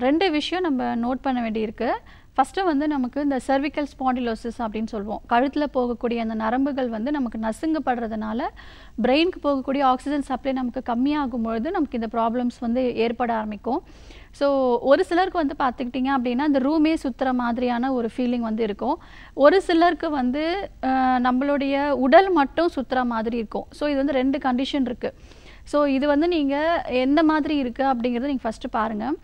ரெண்டு விஷயம் நம்ம நோட் பண்ண வேண்டியிருக்கு ஃபஸ்ட்டு வந்து நமக்கு இந்த சர்விக்கல் ஸ்பாண்டிலோசிஸ் அப்படின்னு சொல்லுவோம் கழுத்தில் போகக்கூடிய அந்த நரம்புகள் வந்து நமக்கு நசுங்கப்படுறதுனால பிரெயினுக்கு போகக்கூடிய ஆக்சிஜன் சப்ளை நமக்கு கம்மியாகும் பொழுது நமக்கு இந்த ப்ராப்ளம்ஸ் வந்து ஏற்பட ஆரம்பிக்கும் ஸோ ஒரு சிலருக்கு வந்து பார்த்துக்கிட்டிங்க அப்படின்னா இந்த ரூமே சுற்றுற மாதிரியான ஒரு ஃபீலிங் வந்து இருக்கும் ஒரு சிலருக்கு வந்து நம்மளுடைய உடல் மட்டும் சுற்றுற மாதிரி இருக்கும் ஸோ இது வந்து ரெண்டு கண்டிஷன் இருக்குது ஸோ இது வந்து நீங்கள் எந்த மாதிரி இருக்குது அப்படிங்கிறத நீங்கள் ஃபஸ்ட்டு பாருங்கள்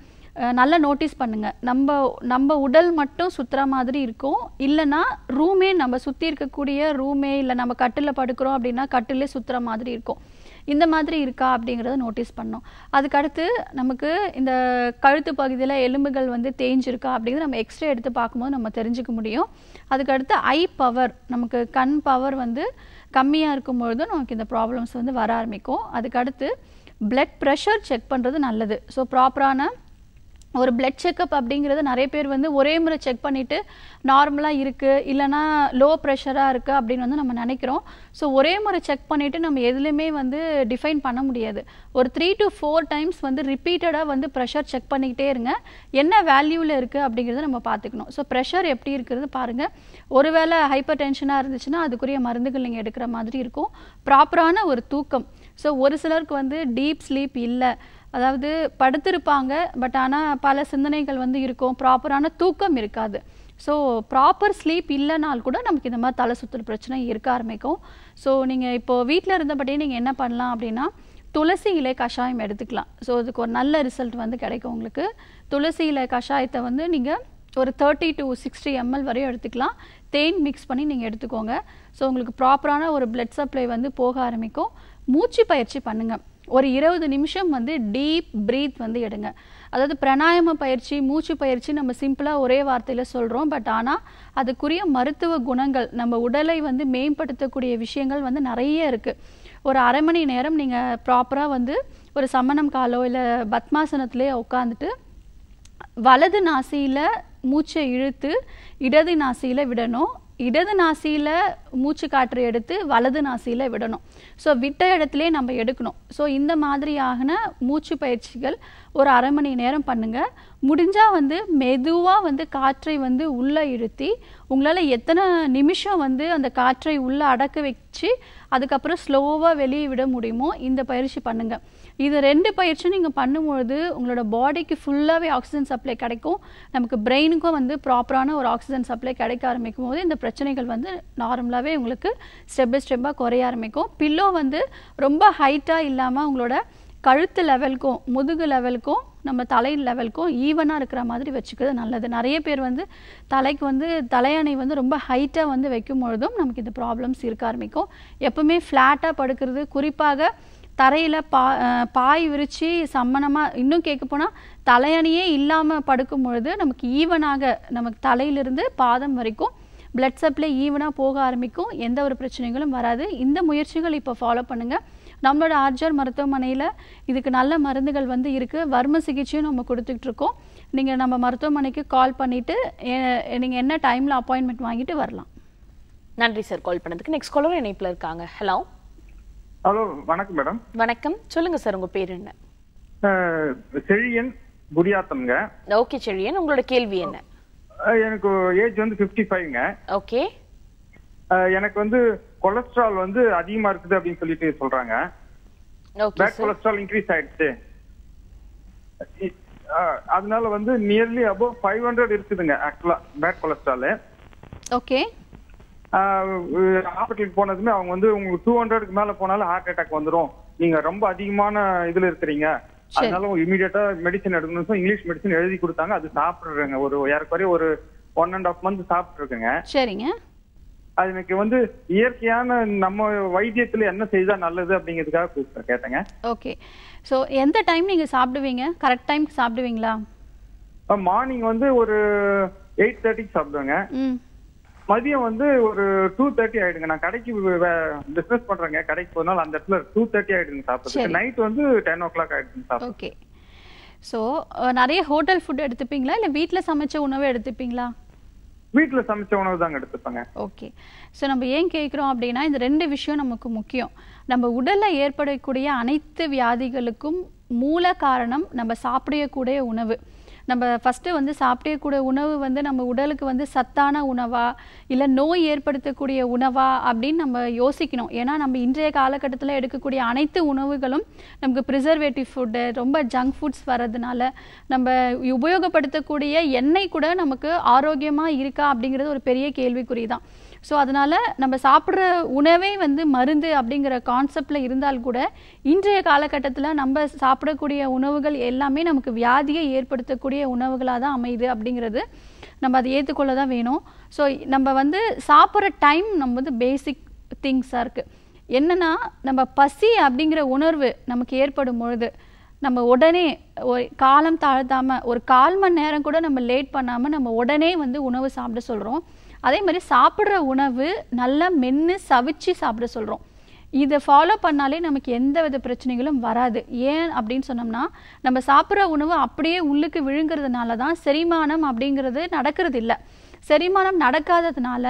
நல்லா நோட்டீஸ் பண்ணுங்கள் நம்ம நம்ம உடல் மட்டும் சுற்றுற மாதிரி இருக்கும் இல்லைன்னா ரூமே நம்ம சுற்றி இருக்கக்கூடிய ரூமே இல்லை நம்ம கட்டில் படுக்கிறோம் அப்படின்னா கட்டிலே சுற்றுற மாதிரி இருக்கும் இந்த மாதிரி இருக்கா அப்படிங்கிறத நோட்டீஸ் பண்ணோம் அதுக்கடுத்து நமக்கு இந்த கழுத்து பகுதியில் எலும்புகள் வந்து தேஞ்சிருக்கா அப்படிங்கிறது நம்ம எக்ஸ்ரே எடுத்து பார்க்கும்போது நம்ம தெரிஞ்சுக்க முடியும் அதுக்கடுத்து ஐ பவர் நமக்கு கண் பவர் வந்து கம்மியாக இருக்கும்பொழுது நமக்கு இந்த ப்ராப்ளம்ஸ் வந்து வர ஆரம்பிக்கும் அதுக்கடுத்து பிளட் ப்ரெஷர் செக் பண்ணுறது நல்லது ஸோ ப்ராப்பரான ஒரு பிளட் செக்கப் அப்படிங்கிறது நிறைய பேர் வந்து ஒரே முறை செக் பண்ணிவிட்டு நார்மலாக இருக்குது இல்லைனா லோ ப்ரெஷராக இருக்குது அப்படின்னு வந்து நம்ம நினைக்கிறோம் ஸோ ஒரே முறை செக் பண்ணிவிட்டு நம்ம எதுலேயுமே வந்து டிஃபைன் பண்ண முடியாது ஒரு த்ரீ டு ஃபோர் டைம்ஸ் வந்து ரிப்பீட்டடாக வந்து ப்ரெஷர் செக் பண்ணிக்கிட்டே இருங்க என்ன வேல்யூவில் இருக்குது அப்படிங்கிறத நம்ம பார்த்துக்கணும் ஸோ ப்ரெஷர் எப்படி இருக்கிறது பாருங்கள் ஒருவேளை ஹைப்பர் டென்ஷனாக இருந்துச்சுன்னா அதுக்குரிய மருந்துகள் நீங்கள் எடுக்கிற மாதிரி இருக்கும் ப்ராப்பரான ஒரு தூக்கம் ஸோ ஒரு சிலருக்கு வந்து டீப் ஸ்லீப் இல்லை அதாவது படுத்திருப்பாங்க பட் ஆனால் பல சிந்தனைகள் வந்து இருக்கும் ப்ராப்பரான தூக்கம் இருக்காது ஸோ ப்ராப்பர் ஸ்லீப் இல்லைனால் கூட நமக்கு இந்த மாதிரி தலை சுற்றுற பிரச்சனை இருக்க ஆரம்பிக்கும் ஸோ நீங்கள் இப்போது வீட்டில் இருந்தபடியே நீங்கள் என்ன பண்ணலாம் அப்படின்னா துளசி இலை கஷாயம் எடுத்துக்கலாம் ஸோ அதுக்கு ஒரு நல்ல ரிசல்ட் வந்து கிடைக்கும் உங்களுக்கு துளசி இலை கஷாயத்தை வந்து நீங்கள் ஒரு தேர்ட்டி டு சிக்ஸ்டி எம்எல் வரையும் எடுத்துக்கலாம் தேன் மிக்ஸ் பண்ணி நீங்கள் எடுத்துக்கோங்க ஸோ உங்களுக்கு ப்ராப்பரான ஒரு பிளட் சப்ளை வந்து போக ஆரம்பிக்கும் மூச்சு பயிற்சி பண்ணுங்கள் ஒரு இருபது நிமிஷம் வந்து டீப் ப்ரீத் வந்து எடுங்க அதாவது பிரணாயம பயிற்சி மூச்சு பயிற்சி நம்ம சிம்பிளாக ஒரே வார்த்தையில் சொல்கிறோம் பட் ஆனால் அதுக்குரிய மருத்துவ குணங்கள் நம்ம உடலை வந்து மேம்படுத்தக்கூடிய விஷயங்கள் வந்து நிறைய இருக்குது ஒரு அரை மணி நேரம் நீங்கள் ப்ராப்பராக வந்து ஒரு சமணம் காலோ இல்லை பத்மாசனத்துலேயே உட்காந்துட்டு வலது நாசியில் மூச்சை இழுத்து இடது நாசியில் விடணும் இடது நாசியில் மூச்சு காற்று எடுத்து வலது நாசியில் விடணும் ஸோ விட்ட இடத்துலே நம்ம எடுக்கணும் ஸோ இந்த மாதிரியான மூச்சு பயிற்சிகள் ஒரு அரை மணி நேரம் பண்ணுங்கள் முடிஞ்சால் வந்து மெதுவாக வந்து காற்றை வந்து உள்ளே இழுத்தி உங்களால் எத்தனை நிமிஷம் வந்து அந்த காற்றை உள்ளே அடக்க வச்சு அதுக்கப்புறம் ஸ்லோவாக வெளியே விட முடியுமோ இந்த பயிற்சி பண்ணுங்கள் இது ரெண்டு பயிற்சியும் நீங்கள் பண்ணும்பொழுது உங்களோட பாடிக்கு ஃபுல்லாகவே ஆக்சிஜன் சப்ளை கிடைக்கும் நமக்கு பிரெயினுக்கும் வந்து ப்ராப்பரான ஒரு ஆக்சிஜன் சப்ளை கிடைக்க ஆரம்பிக்கும் போது இந்த பிரச்சனைகள் வந்து நார்மலாகவே உங்களுக்கு ஸ்டெப் பை ஸ்டெப்பாக குறைய ஆரம்பிக்கும் பில்லோ வந்து ரொம்ப ஹைட்டாக இல்லாமல் உங்களோட கழுத்து லெவலுக்கும் முதுகு லெவலுக்கும் நம்ம தலை லெவலுக்கும் ஈவனாக இருக்கிற மாதிரி வச்சுக்கிறது நல்லது நிறைய பேர் வந்து தலைக்கு வந்து தலையணை வந்து ரொம்ப ஹைட்டாக வந்து வைக்கும் பொழுதும் நமக்கு இந்த ப்ராப்ளம்ஸ் இருக்க ஆரம்பிக்கும் எப்பவுமே ஃப்ளாட்டாக படுக்கிறது குறிப்பாக தரையில் பா பாய் விரித்து சம்மணமாக இன்னும் கேட்க போனால் தலையணியே இல்லாமல் படுக்கும் பொழுது நமக்கு ஈவனாக நமக்கு தலையிலிருந்து பாதம் வரைக்கும் பிளட் சப்ளை ஈவனாக போக ஆரம்பிக்கும் எந்த ஒரு பிரச்சனைகளும் வராது இந்த முயற்சிகள் இப்போ ஃபாலோ பண்ணுங்கள் நம்மளோட ஆர்ஜர் மருத்துவமனையில் இதுக்கு நல்ல மருந்துகள் வந்து இருக்குது வர்ம சிகிச்சையும் நம்ம இருக்கோம் நீங்கள் நம்ம மருத்துவமனைக்கு கால் பண்ணிவிட்டு நீங்கள் என்ன டைமில் அப்பாயின்மெண்ட் வாங்கிட்டு வரலாம் நன்றி சார் கால் பண்ணதுக்கு நெக்ஸ்ட் காலரும் இணைப்பில் இருக்காங்க ஹலோ ஹலோ வணக்கம் மேடம் வணக்கம் சொல்லுங்க சார் உங்க பேர் என்ன செழியன் குடியாத்தம்ங்க ஓகே செழியன் உங்களோட கேள்வி என்ன எனக்கு ஏஜ் வந்து ஃபிஃப்டி ஃபைவ்ங்க ஓகே எனக்கு வந்து கொலஸ்ட்ரால் வந்து அதிகமா இருக்குது அப்படின்னு சொல்லிட்டு சொல்றாங்க பேட் கொலஸ்ட்ரால் இன்க்ரீஸ் ஆயிடுச்சு அதனால வந்து நியர்லி அபோவ் ஃபைவ் ஹண்ட்ரட் இருக்குதுங்க ஆக்சுவலா பேட் கொலஸ்ட்ரால் ஓகே ஆப்ரேட் போனதுமே அவங்க வந்து உங்களுக்கு டூ ஹண்ட்ரடுக்கு மேல போனாலும் ஹார்ட் அட்டாக் வந்துடும் நீங்க ரொம்ப அதிகமான இதுல இருக்கிறீங்க அதனால இமீடியட்டா மெடிசன் எடுக்கணும் இங்கிலீஷ் மெடிசன் எழுதி கொடுத்தாங்க அது சாப்பிடுறேங்க ஒரு ஏறக்குறைய ஒரு ஒன் அண்ட் ஆஃப் மந்த் சாப்பிட்டு சரிங்க அது எனக்கு வந்து இயற்கையான நம்ம வைத்தியத்துல என்ன செய்தா நல்லது அப்படிங்கிறதுக்காக கூப்பிட்டு கேட்டேங்க ஓகே சோ எந்த டைம் நீங்க சாப்பிடுவீங்க கரெக்ட் டைம் சாப்பிடுவீங்களா மார்னிங் வந்து ஒரு எயிட் தேர்ட்டிக்கு சாப்பிடுவேங்க மதியம் வந்து ஒரு டூ தேர்ட்டி ஆயிடுங்க நான் கடைக்கு பிசினஸ் பண்றேங்க கடைக்கு போனாலும் அந்த இடத்துல டூ தேர்ட்டி ஆயிடுங்க சாப்பிட்றதுக்கு நைட் வந்து டென் ஓ கிளாக் ஆயிடுங்க சாப்பிட்டு ஓகே ஸோ நிறைய ஹோட்டல் ஃபுட் எடுத்துப்பீங்களா இல்லை வீட்டில் சமைச்ச உணவு எடுத்துப்பீங்களா வீட்ல சமைச்ச உணவு தாங்க எடுத்துப்பாங்க ஓகே சோ நம்ம ஏன் கேட்குறோம் அப்படின்னா இந்த ரெண்டு விஷயம் நமக்கு முக்கியம் நம்ம உடல்ல ஏற்படக்கூடிய அனைத்து வியாதிகளுக்கும் மூல காரணம் நம்ம சாப்பிடக்கூடிய உணவு நம்ம ஃபஸ்ட்டு வந்து சாப்பிட்டே கூட உணவு வந்து நம்ம உடலுக்கு வந்து சத்தான உணவா இல்லை நோய் ஏற்படுத்தக்கூடிய உணவா அப்படின்னு நம்ம யோசிக்கணும் ஏன்னா நம்ம இன்றைய காலகட்டத்தில் எடுக்கக்கூடிய அனைத்து உணவுகளும் நமக்கு ப்ரிசர்வேட்டிவ் ஃபுட்டு ரொம்ப ஜங்க் ஃபுட்ஸ் வர்றதுனால நம்ம உபயோகப்படுத்தக்கூடிய எண்ணெய் கூட நமக்கு ஆரோக்கியமாக இருக்கா அப்படிங்கிறது ஒரு பெரிய கேள்விக்குறி தான் ஸோ அதனால் நம்ம சாப்பிட்ற உணவே வந்து மருந்து அப்படிங்கிற கான்செப்டில் இருந்தால் கூட இன்றைய காலகட்டத்தில் நம்ம சாப்பிடக்கூடிய உணவுகள் எல்லாமே நமக்கு வியாதியை ஏற்படுத்தக்கூடிய உணவுகளாக தான் அமையுது அப்படிங்கிறது நம்ம அதை ஏற்றுக்கொள்ள தான் வேணும் ஸோ நம்ம வந்து சாப்பிட்ற டைம் நம்ம வந்து பேசிக் திங்ஸாக இருக்குது என்னென்னா நம்ம பசி அப்படிங்கிற உணர்வு நமக்கு ஏற்படும் பொழுது நம்ம உடனே காலம் தாழ்த்தாமல் ஒரு கால் மணி நேரம் கூட நம்ம லேட் பண்ணாமல் நம்ம உடனே வந்து உணவு சாப்பிட சொல்கிறோம் அதே மாதிரி சாப்பிட்ற உணவு நல்லா மென்று சவிச்சு சாப்பிட சொல்கிறோம் இதை ஃபாலோ பண்ணாலே நமக்கு எந்த வித பிரச்சனைகளும் வராது ஏன் அப்படின்னு சொன்னோம்னா நம்ம சாப்பிட்ற உணவு அப்படியே உள்ளுக்கு விழுங்கிறதுனால தான் செரிமானம் அப்படிங்கிறது நடக்கிறது இல்லை செரிமானம் நடக்காததுனால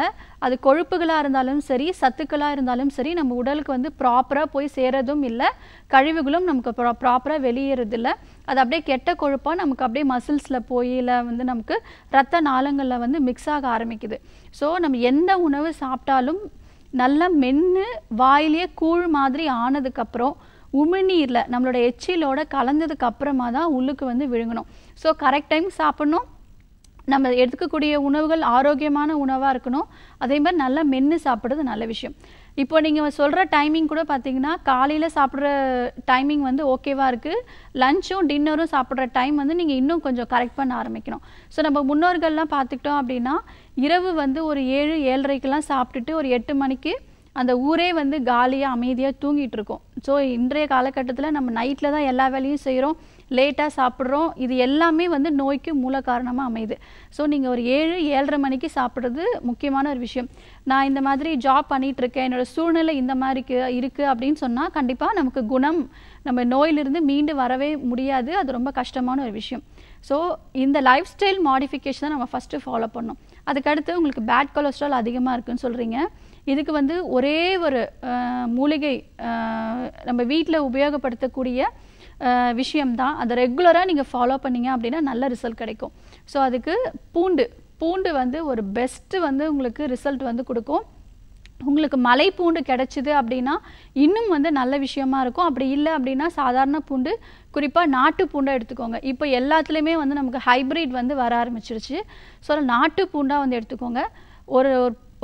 அது கொழுப்புகளாக இருந்தாலும் சரி சத்துக்களாக இருந்தாலும் சரி நம்ம உடலுக்கு வந்து ப்ராப்பராக போய் சேரதும் இல்லை கழிவுகளும் நமக்கு ப்ரா ப்ராப்பராக வெளியேறதில்ல அது அப்படியே கெட்ட கொழுப்பாக நமக்கு அப்படியே மசில்ஸில் போய் இல்லை வந்து நமக்கு ரத்த நாளங்களில் வந்து மிக்ஸ் ஆக ஆரம்பிக்குது ஸோ நம்ம எந்த உணவு சாப்பிட்டாலும் நல்லா மென்று வாயிலே கூழ் மாதிரி ஆனதுக்கப்புறம் உமிழ்நீரில் நம்மளோட எச்சிலோட கலந்ததுக்கு அப்புறமா தான் உள்ளுக்கு வந்து விழுங்கணும் ஸோ கரெக்ட் டைம் சாப்பிட்ணும் நம்ம எடுத்துக்கக்கூடிய உணவுகள் ஆரோக்கியமான உணவாக இருக்கணும் அதே மாதிரி நல்லா மென்று சாப்பிட்றது நல்ல விஷயம் இப்போ நீங்கள் சொல்கிற டைமிங் கூட பார்த்தீங்கன்னா காலையில் சாப்பிட்ற டைமிங் வந்து ஓகேவாக இருக்குது லஞ்சும் டின்னரும் சாப்பிட்ற டைம் வந்து நீங்கள் இன்னும் கொஞ்சம் கரெக்ட் பண்ண ஆரம்பிக்கணும் ஸோ நம்ம முன்னோர்கள்லாம் பார்த்துக்கிட்டோம் அப்படின்னா இரவு வந்து ஒரு ஏழு ஏழரைக்கெல்லாம் சாப்பிட்டுட்டு ஒரு எட்டு மணிக்கு அந்த ஊரே வந்து காலியாக அமைதியாக தூங்கிட்டு இருக்கோம் ஸோ இன்றைய காலகட்டத்தில் நம்ம நைட்டில் தான் எல்லா வேலையும் செய்கிறோம் லேட்டாக சாப்பிட்றோம் இது எல்லாமே வந்து நோய்க்கு மூல காரணமாக அமையுது ஸோ நீங்கள் ஒரு ஏழு ஏழரை மணிக்கு சாப்பிட்றது முக்கியமான ஒரு விஷயம் நான் இந்த மாதிரி ஜாப் பண்ணிகிட்ருக்கேன் என்னோடய சூழ்நிலை இந்த மாதிரி இருக்குது அப்படின்னு சொன்னால் கண்டிப்பாக நமக்கு குணம் நம்ம நோயிலிருந்து மீண்டு வரவே முடியாது அது ரொம்ப கஷ்டமான ஒரு விஷயம் ஸோ இந்த லைஃப் ஸ்டைல் மாடிஃபிகேஷன் நம்ம ஃபஸ்ட்டு ஃபாலோ பண்ணோம் அதுக்கடுத்து உங்களுக்கு பேட் கொலஸ்ட்ரால் அதிகமாக இருக்குன்னு சொல்கிறீங்க இதுக்கு வந்து ஒரே ஒரு மூலிகை நம்ம வீட்டில் உபயோகப்படுத்தக்கூடிய விஷயம்தான் அதை ரெகுலராக நீங்கள் ஃபாலோ பண்ணிங்க அப்படின்னா நல்ல ரிசல்ட் கிடைக்கும் ஸோ அதுக்கு பூண்டு பூண்டு வந்து ஒரு பெஸ்ட்டு வந்து உங்களுக்கு ரிசல்ட் வந்து கொடுக்கும் உங்களுக்கு மலை பூண்டு கிடைச்சிது அப்படின்னா இன்னும் வந்து நல்ல விஷயமா இருக்கும் அப்படி இல்லை அப்படின்னா சாதாரண பூண்டு குறிப்பாக நாட்டு பூண்டை எடுத்துக்கோங்க இப்போ எல்லாத்துலேயுமே வந்து நமக்கு ஹைப்ரிட் வந்து வர ஆரம்பிச்சிருச்சு ஸோ நாட்டு பூண்டாக வந்து எடுத்துக்கோங்க ஒரு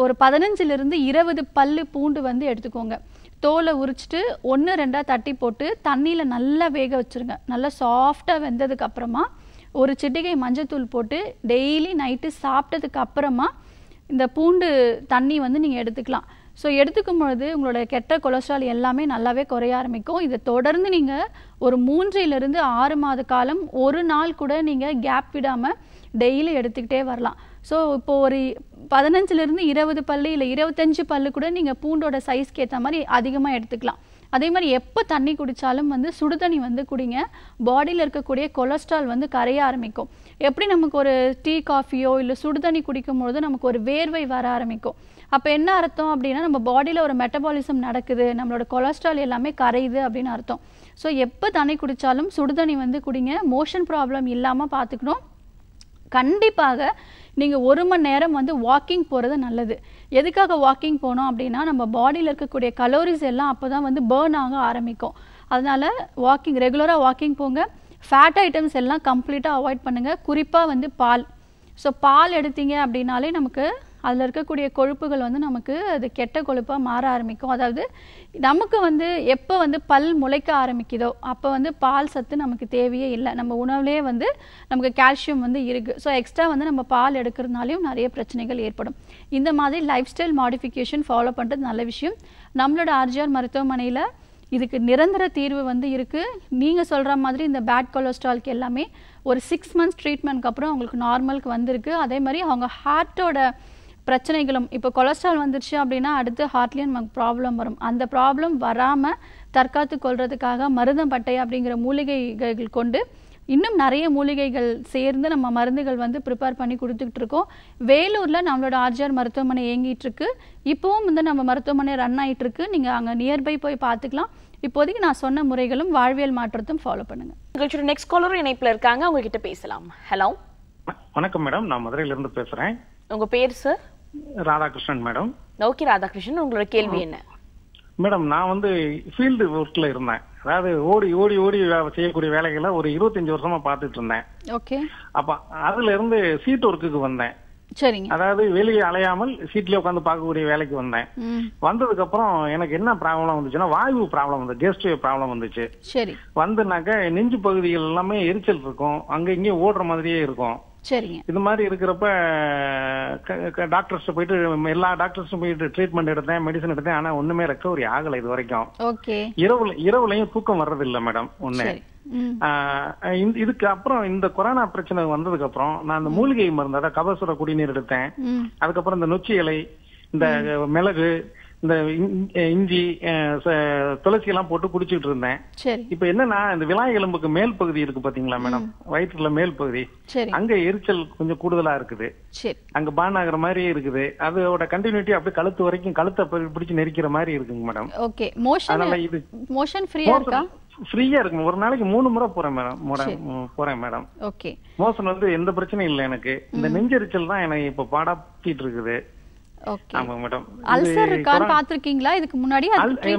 ஒரு பதினஞ்சுலேருந்து இருபது பல்லு பூண்டு வந்து எடுத்துக்கோங்க தோலை உரிச்சிட்டு ஒன்று ரெண்டாக தட்டி போட்டு தண்ணியில் நல்லா வேக வச்சுருங்க நல்லா சாஃப்டாக வெந்ததுக்கப்புறமா ஒரு சிட்டிகை மஞ்சத்தூள் போட்டு டெய்லி நைட்டு சாப்பிட்டதுக்கு அப்புறமா இந்த பூண்டு தண்ணி வந்து நீங்கள் எடுத்துக்கலாம் ஸோ எடுத்துக்கும் பொழுது உங்களோட கெட்ட கொலஸ்ட்ரால் எல்லாமே நல்லாவே குறைய ஆரம்பிக்கும் இதை தொடர்ந்து நீங்கள் ஒரு மூன்றிலிருந்து ஆறு மாத காலம் ஒரு நாள் கூட நீங்கள் கேப் விடாமல் டெய்லி எடுத்துக்கிட்டே வரலாம் ஸோ இப்போது ஒரு பதினஞ்சுலேருந்து இருபது பல்லு இல்லை இருபத்தஞ்சு பல்லு கூட நீங்கள் பூண்டோட சைஸ்க்கு ஏற்ற மாதிரி அதிகமாக எடுத்துக்கலாம் அதே மாதிரி எப்போ தண்ணி குடித்தாலும் வந்து சுடுதண்ணி வந்து குடிங்க பாடியில் இருக்கக்கூடிய கொலஸ்ட்ரால் வந்து கரைய ஆரம்பிக்கும் எப்படி நமக்கு ஒரு டீ காஃபியோ இல்லை சுடுதண்ணி குடிக்கும்பொழுது நமக்கு ஒரு வேர்வை வர ஆரம்பிக்கும் அப்போ என்ன அர்த்தம் அப்படின்னா நம்ம பாடியில் ஒரு மெட்டபாலிசம் நடக்குது நம்மளோட கொலஸ்ட்ரால் எல்லாமே கரையுது அப்படின்னு அர்த்தம் ஸோ எப்போ தண்ணி குடித்தாலும் சுடுதண்ணி வந்து குடிங்க மோஷன் ப்ராப்ளம் இல்லாமல் பார்த்துக்கணும் கண்டிப்பாக நீங்கள் ஒரு மணி நேரம் வந்து வாக்கிங் போகிறது நல்லது எதுக்காக வாக்கிங் போனோம் அப்படின்னா நம்ம பாடியில் இருக்கக்கூடிய கலோரிஸ் எல்லாம் அப்போ தான் வந்து பேர்ன் ஆக ஆரம்பிக்கும் அதனால் வாக்கிங் ரெகுலராக வாக்கிங் போங்க ஃபேட் ஐட்டம்ஸ் எல்லாம் கம்ப்ளீட்டாக அவாய்ட் பண்ணுங்கள் குறிப்பாக வந்து பால் ஸோ பால் எடுத்தீங்க அப்படின்னாலே நமக்கு அதில் இருக்கக்கூடிய கொழுப்புகள் வந்து நமக்கு அது கெட்ட கொழுப்பாக மாற ஆரம்பிக்கும் அதாவது நமக்கு வந்து எப்போ வந்து பல் முளைக்க ஆரம்பிக்குதோ அப்போ வந்து பால் சத்து நமக்கு தேவையே இல்லை நம்ம உணவுலேயே வந்து நமக்கு கால்சியம் வந்து இருக்குது ஸோ எக்ஸ்ட்ரா வந்து நம்ம பால் எடுக்கிறதுனாலையும் நிறைய பிரச்சனைகள் ஏற்படும் இந்த மாதிரி லைஃப் ஸ்டைல் மாடிஃபிகேஷன் ஃபாலோ பண்ணுறது நல்ல விஷயம் நம்மளோட ஆர்ஜிஆர் மருத்துவமனையில் இதுக்கு நிரந்தர தீர்வு வந்து இருக்குது நீங்கள் சொல்கிற மாதிரி இந்த பேட் கொலஸ்ட்ரால்க்கு எல்லாமே ஒரு சிக்ஸ் மந்த்ஸ் ட்ரீட்மெண்ட்க்கு அப்புறம் அவங்களுக்கு நார்மலுக்கு வந்திருக்கு அதே மாதிரி அவங்க ஹார்ட்டோட பிரச்சனைகளும் இப்போ கொலஸ்ட்ரால் வந்துருச்சு அப்படின்னா அடுத்து ஹார்ட்லேயும் நமக்கு ப்ராப்ளம் வரும் அந்த ப்ராப்ளம் வராமல் தற்காத்து கொள்றதுக்காக மருதம்பட்டை அப்படிங்கிற மூலிகைகள் கொண்டு இன்னும் நிறைய மூலிகைகள் சேர்ந்து நம்ம மருந்துகள் வந்து ப்ரிப்பேர் பண்ணி கொடுத்துக்கிட்டு இருக்கோம் வேலூரில் நம்மளோட ஆர்ஜிஆர் மருத்துவமனை இயங்கிட்டு இருக்கு இப்போவும் வந்து நம்ம மருத்துவமனை ரன் ஆகிட்டு இருக்கு நீங்கள் அங்கே நியர்பை போய் பார்த்துக்கலாம் இப்போதைக்கு நான் சொன்ன முறைகளும் வாழ்வியல் மாற்றத்தும் ஃபாலோ பண்ணுங்க எங்களோட நெக்ஸ்ட் காலரும் இணைப்பில் இருக்காங்க உங்ககிட்ட பேசலாம் ஹலோ வணக்கம் மேடம் நான் மதுரையிலிருந்து பேசுகிறேன் உங்க பேர் sir Radhakrishnan madam okay Radhakrishnan உங்களோட கேள்வி என்ன மேடம் நான் வந்து ஃபீல்டு ஒர்க்ல இருந்தேன் அதாவது ஓடி ஓடி ஓடி செய்யக்கூடிய வேலைகளை ஒரு இருபத்தஞ்சு வருஷமா பாத்துட்டு இருந்தேன் ஓகே அப்ப அதுல இருந்து சீட் ஒர்க்குக்கு வந்தேன் சரிங்க அதாவது வெளியே அலையாமல் சீட்லயே உட்காந்து பார்க்கக்கூடிய வேலைக்கு வந்தேன் வந்ததுக்கு அப்புறம் எனக்கு என்ன ப்ராப்ளம் வந்துச்சுன்னா வாயு ப்ராப்ளம் வந்து கேஸ்ட் ப்ராப்ளம் வந்துச்சு சரி வந்துனாக்க நெஞ்சு பகுதிகள் எல்லாமே எரிச்சல் இருக்கும் அங்க இங்கே ஓடுற மாதிரியே இருக்கும் சரிங்க இது மாதிரி இருக்கிறப்ப டாக்டர்ஸ் போயிட்டு எல்லா டாக்டர்ஸும் போயிட்டு ட்ரீட்மெண்ட் எடுத்தேன் மெடிசன் எடுத்தேன் ஆனா ஒண்ணுமே ரெக்கவரி ஆகல இது வரைக்கும் இரவுல இரவுலையும் தூக்கம் வர்றது இல்ல மேடம் ஒண்ணு இதுக்கு அப்புறம் இந்த கொரோனா பிரச்சனை வந்ததுக்கு அப்புறம் நான் அந்த மூலிகை மருந்து அதாவது கபசுர குடிநீர் எடுத்தேன் அதுக்கப்புறம் இந்த நொச்சி இலை இந்த மிளகு இந்த இஞ்சி துளசி எல்லாம் போட்டு குடிச்சிட்டு இருந்தேன் இப்ப என்னன்னா இந்த விலா எலும்புக்கு மேல் பகுதி இருக்கு பாத்தீங்களா மேடம் வயிற்றுல மேல் பகுதி அங்க எரிச்சல் கொஞ்சம் கூடுதலா இருக்குது அங்க பான் ஆகுற மாதிரி இருக்குது அதோட கண்டினியூட்டி அப்படியே கழுத்து வரைக்கும் கழுத்தை பிடிச்சு நெரிக்கிற மாதிரி இருக்குங்க மேடம் ஓகே அதனால இது மோஷன் ஃப்ரீயா இருக்கா ஃப்ரீயா இருக்கு ஒரு நாளைக்கு மூணு முறை போறேன் மேடம் போறேன் மேடம் ஓகே மோஷன் வந்து எந்த பிரச்சனையும் இல்லை எனக்கு இந்த நெஞ்செரிச்சல் தான் எனக்கு இப்ப பாடாத்திட்டு இருக்குது ஆமா மேடம் பாத்திருக்கீங்களா இதுக்கு முன்னாடி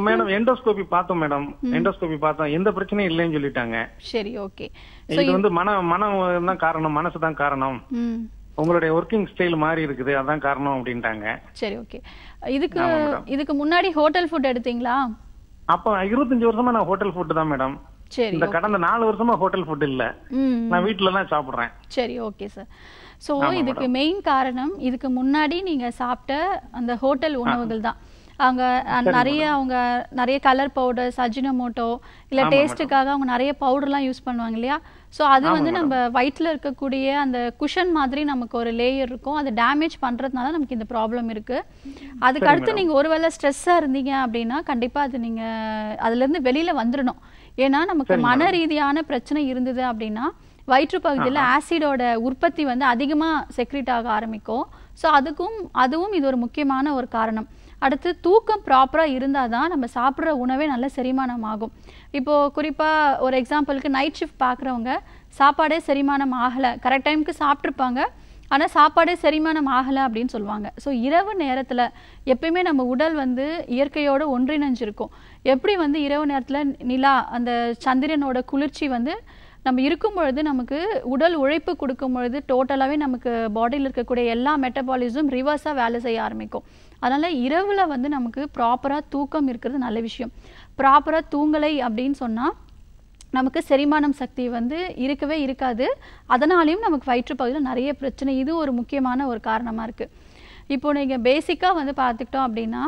மேடம் மேடம் எந்த பிரச்சனையும் சொல்லிட்டாங்க சரி ஓகே இது வந்து மன மனம் தான் காரணம் காரணம் ஒர்க்கிங் ஸ்டைல் இருக்குது அதான் காரணம் அப்படின்ட்டாங்க சரி ஓகே இதுக்கு இதுக்கு முன்னாடி ஹோட்டல் ஃபுட் எடுத்தீங்களா அப்ப வருஷமா நான் ஹோட்டல் ஃபுட் தான் மேடம் சரி கடந்த நாலு வருஷமா ஹோட்டல் ஃபுட் இல்ல நான் சாப்பிடுறேன் சரி ஓகே சார் ஸோ இதுக்கு மெயின் காரணம் இதுக்கு முன்னாடி நீங்கள் சாப்பிட்ட அந்த ஹோட்டல் உணவுகள் தான் அவங்க நிறைய அவங்க நிறைய கலர் பவுடர் அஜினமோட்டோ இல்லை டேஸ்ட்டுக்காக அவங்க நிறைய பவுடர்லாம் யூஸ் பண்ணுவாங்க இல்லையா ஸோ அது வந்து நம்ம வயிற்றில் இருக்கக்கூடிய அந்த குஷன் மாதிரி நமக்கு ஒரு லேயர் இருக்கும் அது டேமேஜ் பண்ணுறதுனால நமக்கு இந்த ப்ராப்ளம் இருக்குது அதுக்கு அடுத்து நீங்கள் ஒருவேளை ஸ்ட்ரெஸ்ஸாக இருந்தீங்க அப்படின்னா கண்டிப்பாக அது நீங்கள் அதுலேருந்து வெளியில் வந்துடணும் ஏன்னா நமக்கு மன ரீதியான பிரச்சனை இருந்தது அப்படின்னா வயிற்று பகுதியில் ஆசிடோட உற்பத்தி வந்து அதிகமாக செக்ரிட் ஆக ஆரம்பிக்கும் ஸோ அதுக்கும் அதுவும் இது ஒரு முக்கியமான ஒரு காரணம் அடுத்து தூக்கம் ப்ராப்பராக இருந்தால் தான் நம்ம சாப்பிட்ற உணவே நல்ல செரிமானம் ஆகும் இப்போது குறிப்பாக ஒரு எக்ஸாம்பிளுக்கு நைட் ஷிஃப்ட் பார்க்குறவங்க சாப்பாடே செரிமானம் ஆகலை கரெக்ட் டைமுக்கு சாப்பிட்ருப்பாங்க ஆனால் சாப்பாடே செரிமானம் ஆகலை அப்படின்னு சொல்லுவாங்க ஸோ இரவு நேரத்தில் எப்பயுமே நம்ம உடல் வந்து இயற்கையோடு ஒன்றிணைஞ்சிருக்கும் எப்படி வந்து இரவு நேரத்தில் நிலா அந்த சந்திரனோட குளிர்ச்சி வந்து நம்ம இருக்கும் பொழுது நமக்கு உடல் உழைப்பு கொடுக்கும் பொழுது டோட்டலாகவே நமக்கு பாடியில் இருக்கக்கூடிய எல்லா மெட்டபாலிசம் ரிவர்ஸாக வேலை செய்ய ஆரம்பிக்கும் அதனால் இரவில் வந்து நமக்கு ப்ராப்பராக தூக்கம் இருக்கிறது நல்ல விஷயம் ப்ராப்பராக தூங்கலை அப்படின்னு சொன்னால் நமக்கு செரிமானம் சக்தி வந்து இருக்கவே இருக்காது அதனாலையும் நமக்கு வயிற்றுப்பகுதியில் நிறைய பிரச்சனை இது ஒரு முக்கியமான ஒரு காரணமாக இருக்குது இப்போது நீங்கள் பேசிக்காக வந்து பார்த்துக்கிட்டோம் அப்படின்னா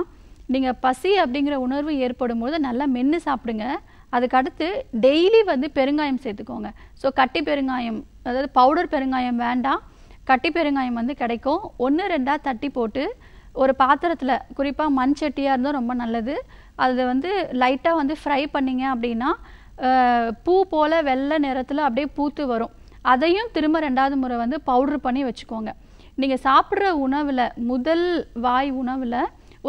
நீங்கள் பசி அப்படிங்கிற உணர்வு ஏற்படும் பொழுது நல்லா மென்று சாப்பிடுங்க அதுக்கடுத்து டெய்லி வந்து பெருங்காயம் சேர்த்துக்கோங்க ஸோ கட்டி பெருங்காயம் அதாவது பவுடர் பெருங்காயம் வேண்டாம் கட்டி பெருங்காயம் வந்து கிடைக்கும் ஒன்று ரெண்டாக தட்டி போட்டு ஒரு பாத்திரத்தில் குறிப்பாக மண் சட்டியாக இருந்தால் ரொம்ப நல்லது அது வந்து லைட்டாக வந்து ஃப்ரை பண்ணிங்க அப்படின்னா பூ போல் வெள்ளை நிறத்தில் அப்படியே பூத்து வரும் அதையும் திரும்ப ரெண்டாவது முறை வந்து பவுட்ரு பண்ணி வச்சுக்கோங்க நீங்கள் சாப்பிட்ற உணவில் முதல் வாய் உணவில்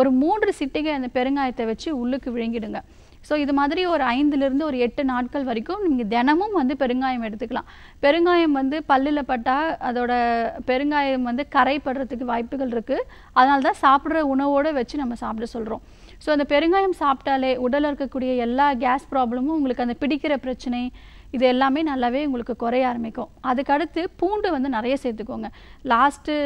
ஒரு மூன்று சிட்டிகை அந்த பெருங்காயத்தை வச்சு உள்ளுக்கு விழுங்கிடுங்க ஸோ இது மாதிரி ஒரு ஐந்துலேருந்து ஒரு எட்டு நாட்கள் வரைக்கும் நீங்கள் தினமும் வந்து பெருங்காயம் எடுத்துக்கலாம் பெருங்காயம் வந்து பல்லில் பட்டால் அதோட பெருங்காயம் வந்து கரைப்படுறதுக்கு வாய்ப்புகள் இருக்குது அதனால தான் சாப்பிட்ற உணவோடு வச்சு நம்ம சாப்பிட சொல்கிறோம் ஸோ அந்த பெருங்காயம் சாப்பிட்டாலே உடலில் இருக்கக்கூடிய எல்லா கேஸ் ப்ராப்ளமும் உங்களுக்கு அந்த பிடிக்கிற பிரச்சனை இது எல்லாமே நல்லாவே உங்களுக்கு குறைய ஆரம்பிக்கும் அதுக்கடுத்து பூண்டு வந்து நிறைய சேர்த்துக்கோங்க லாஸ்ட்டு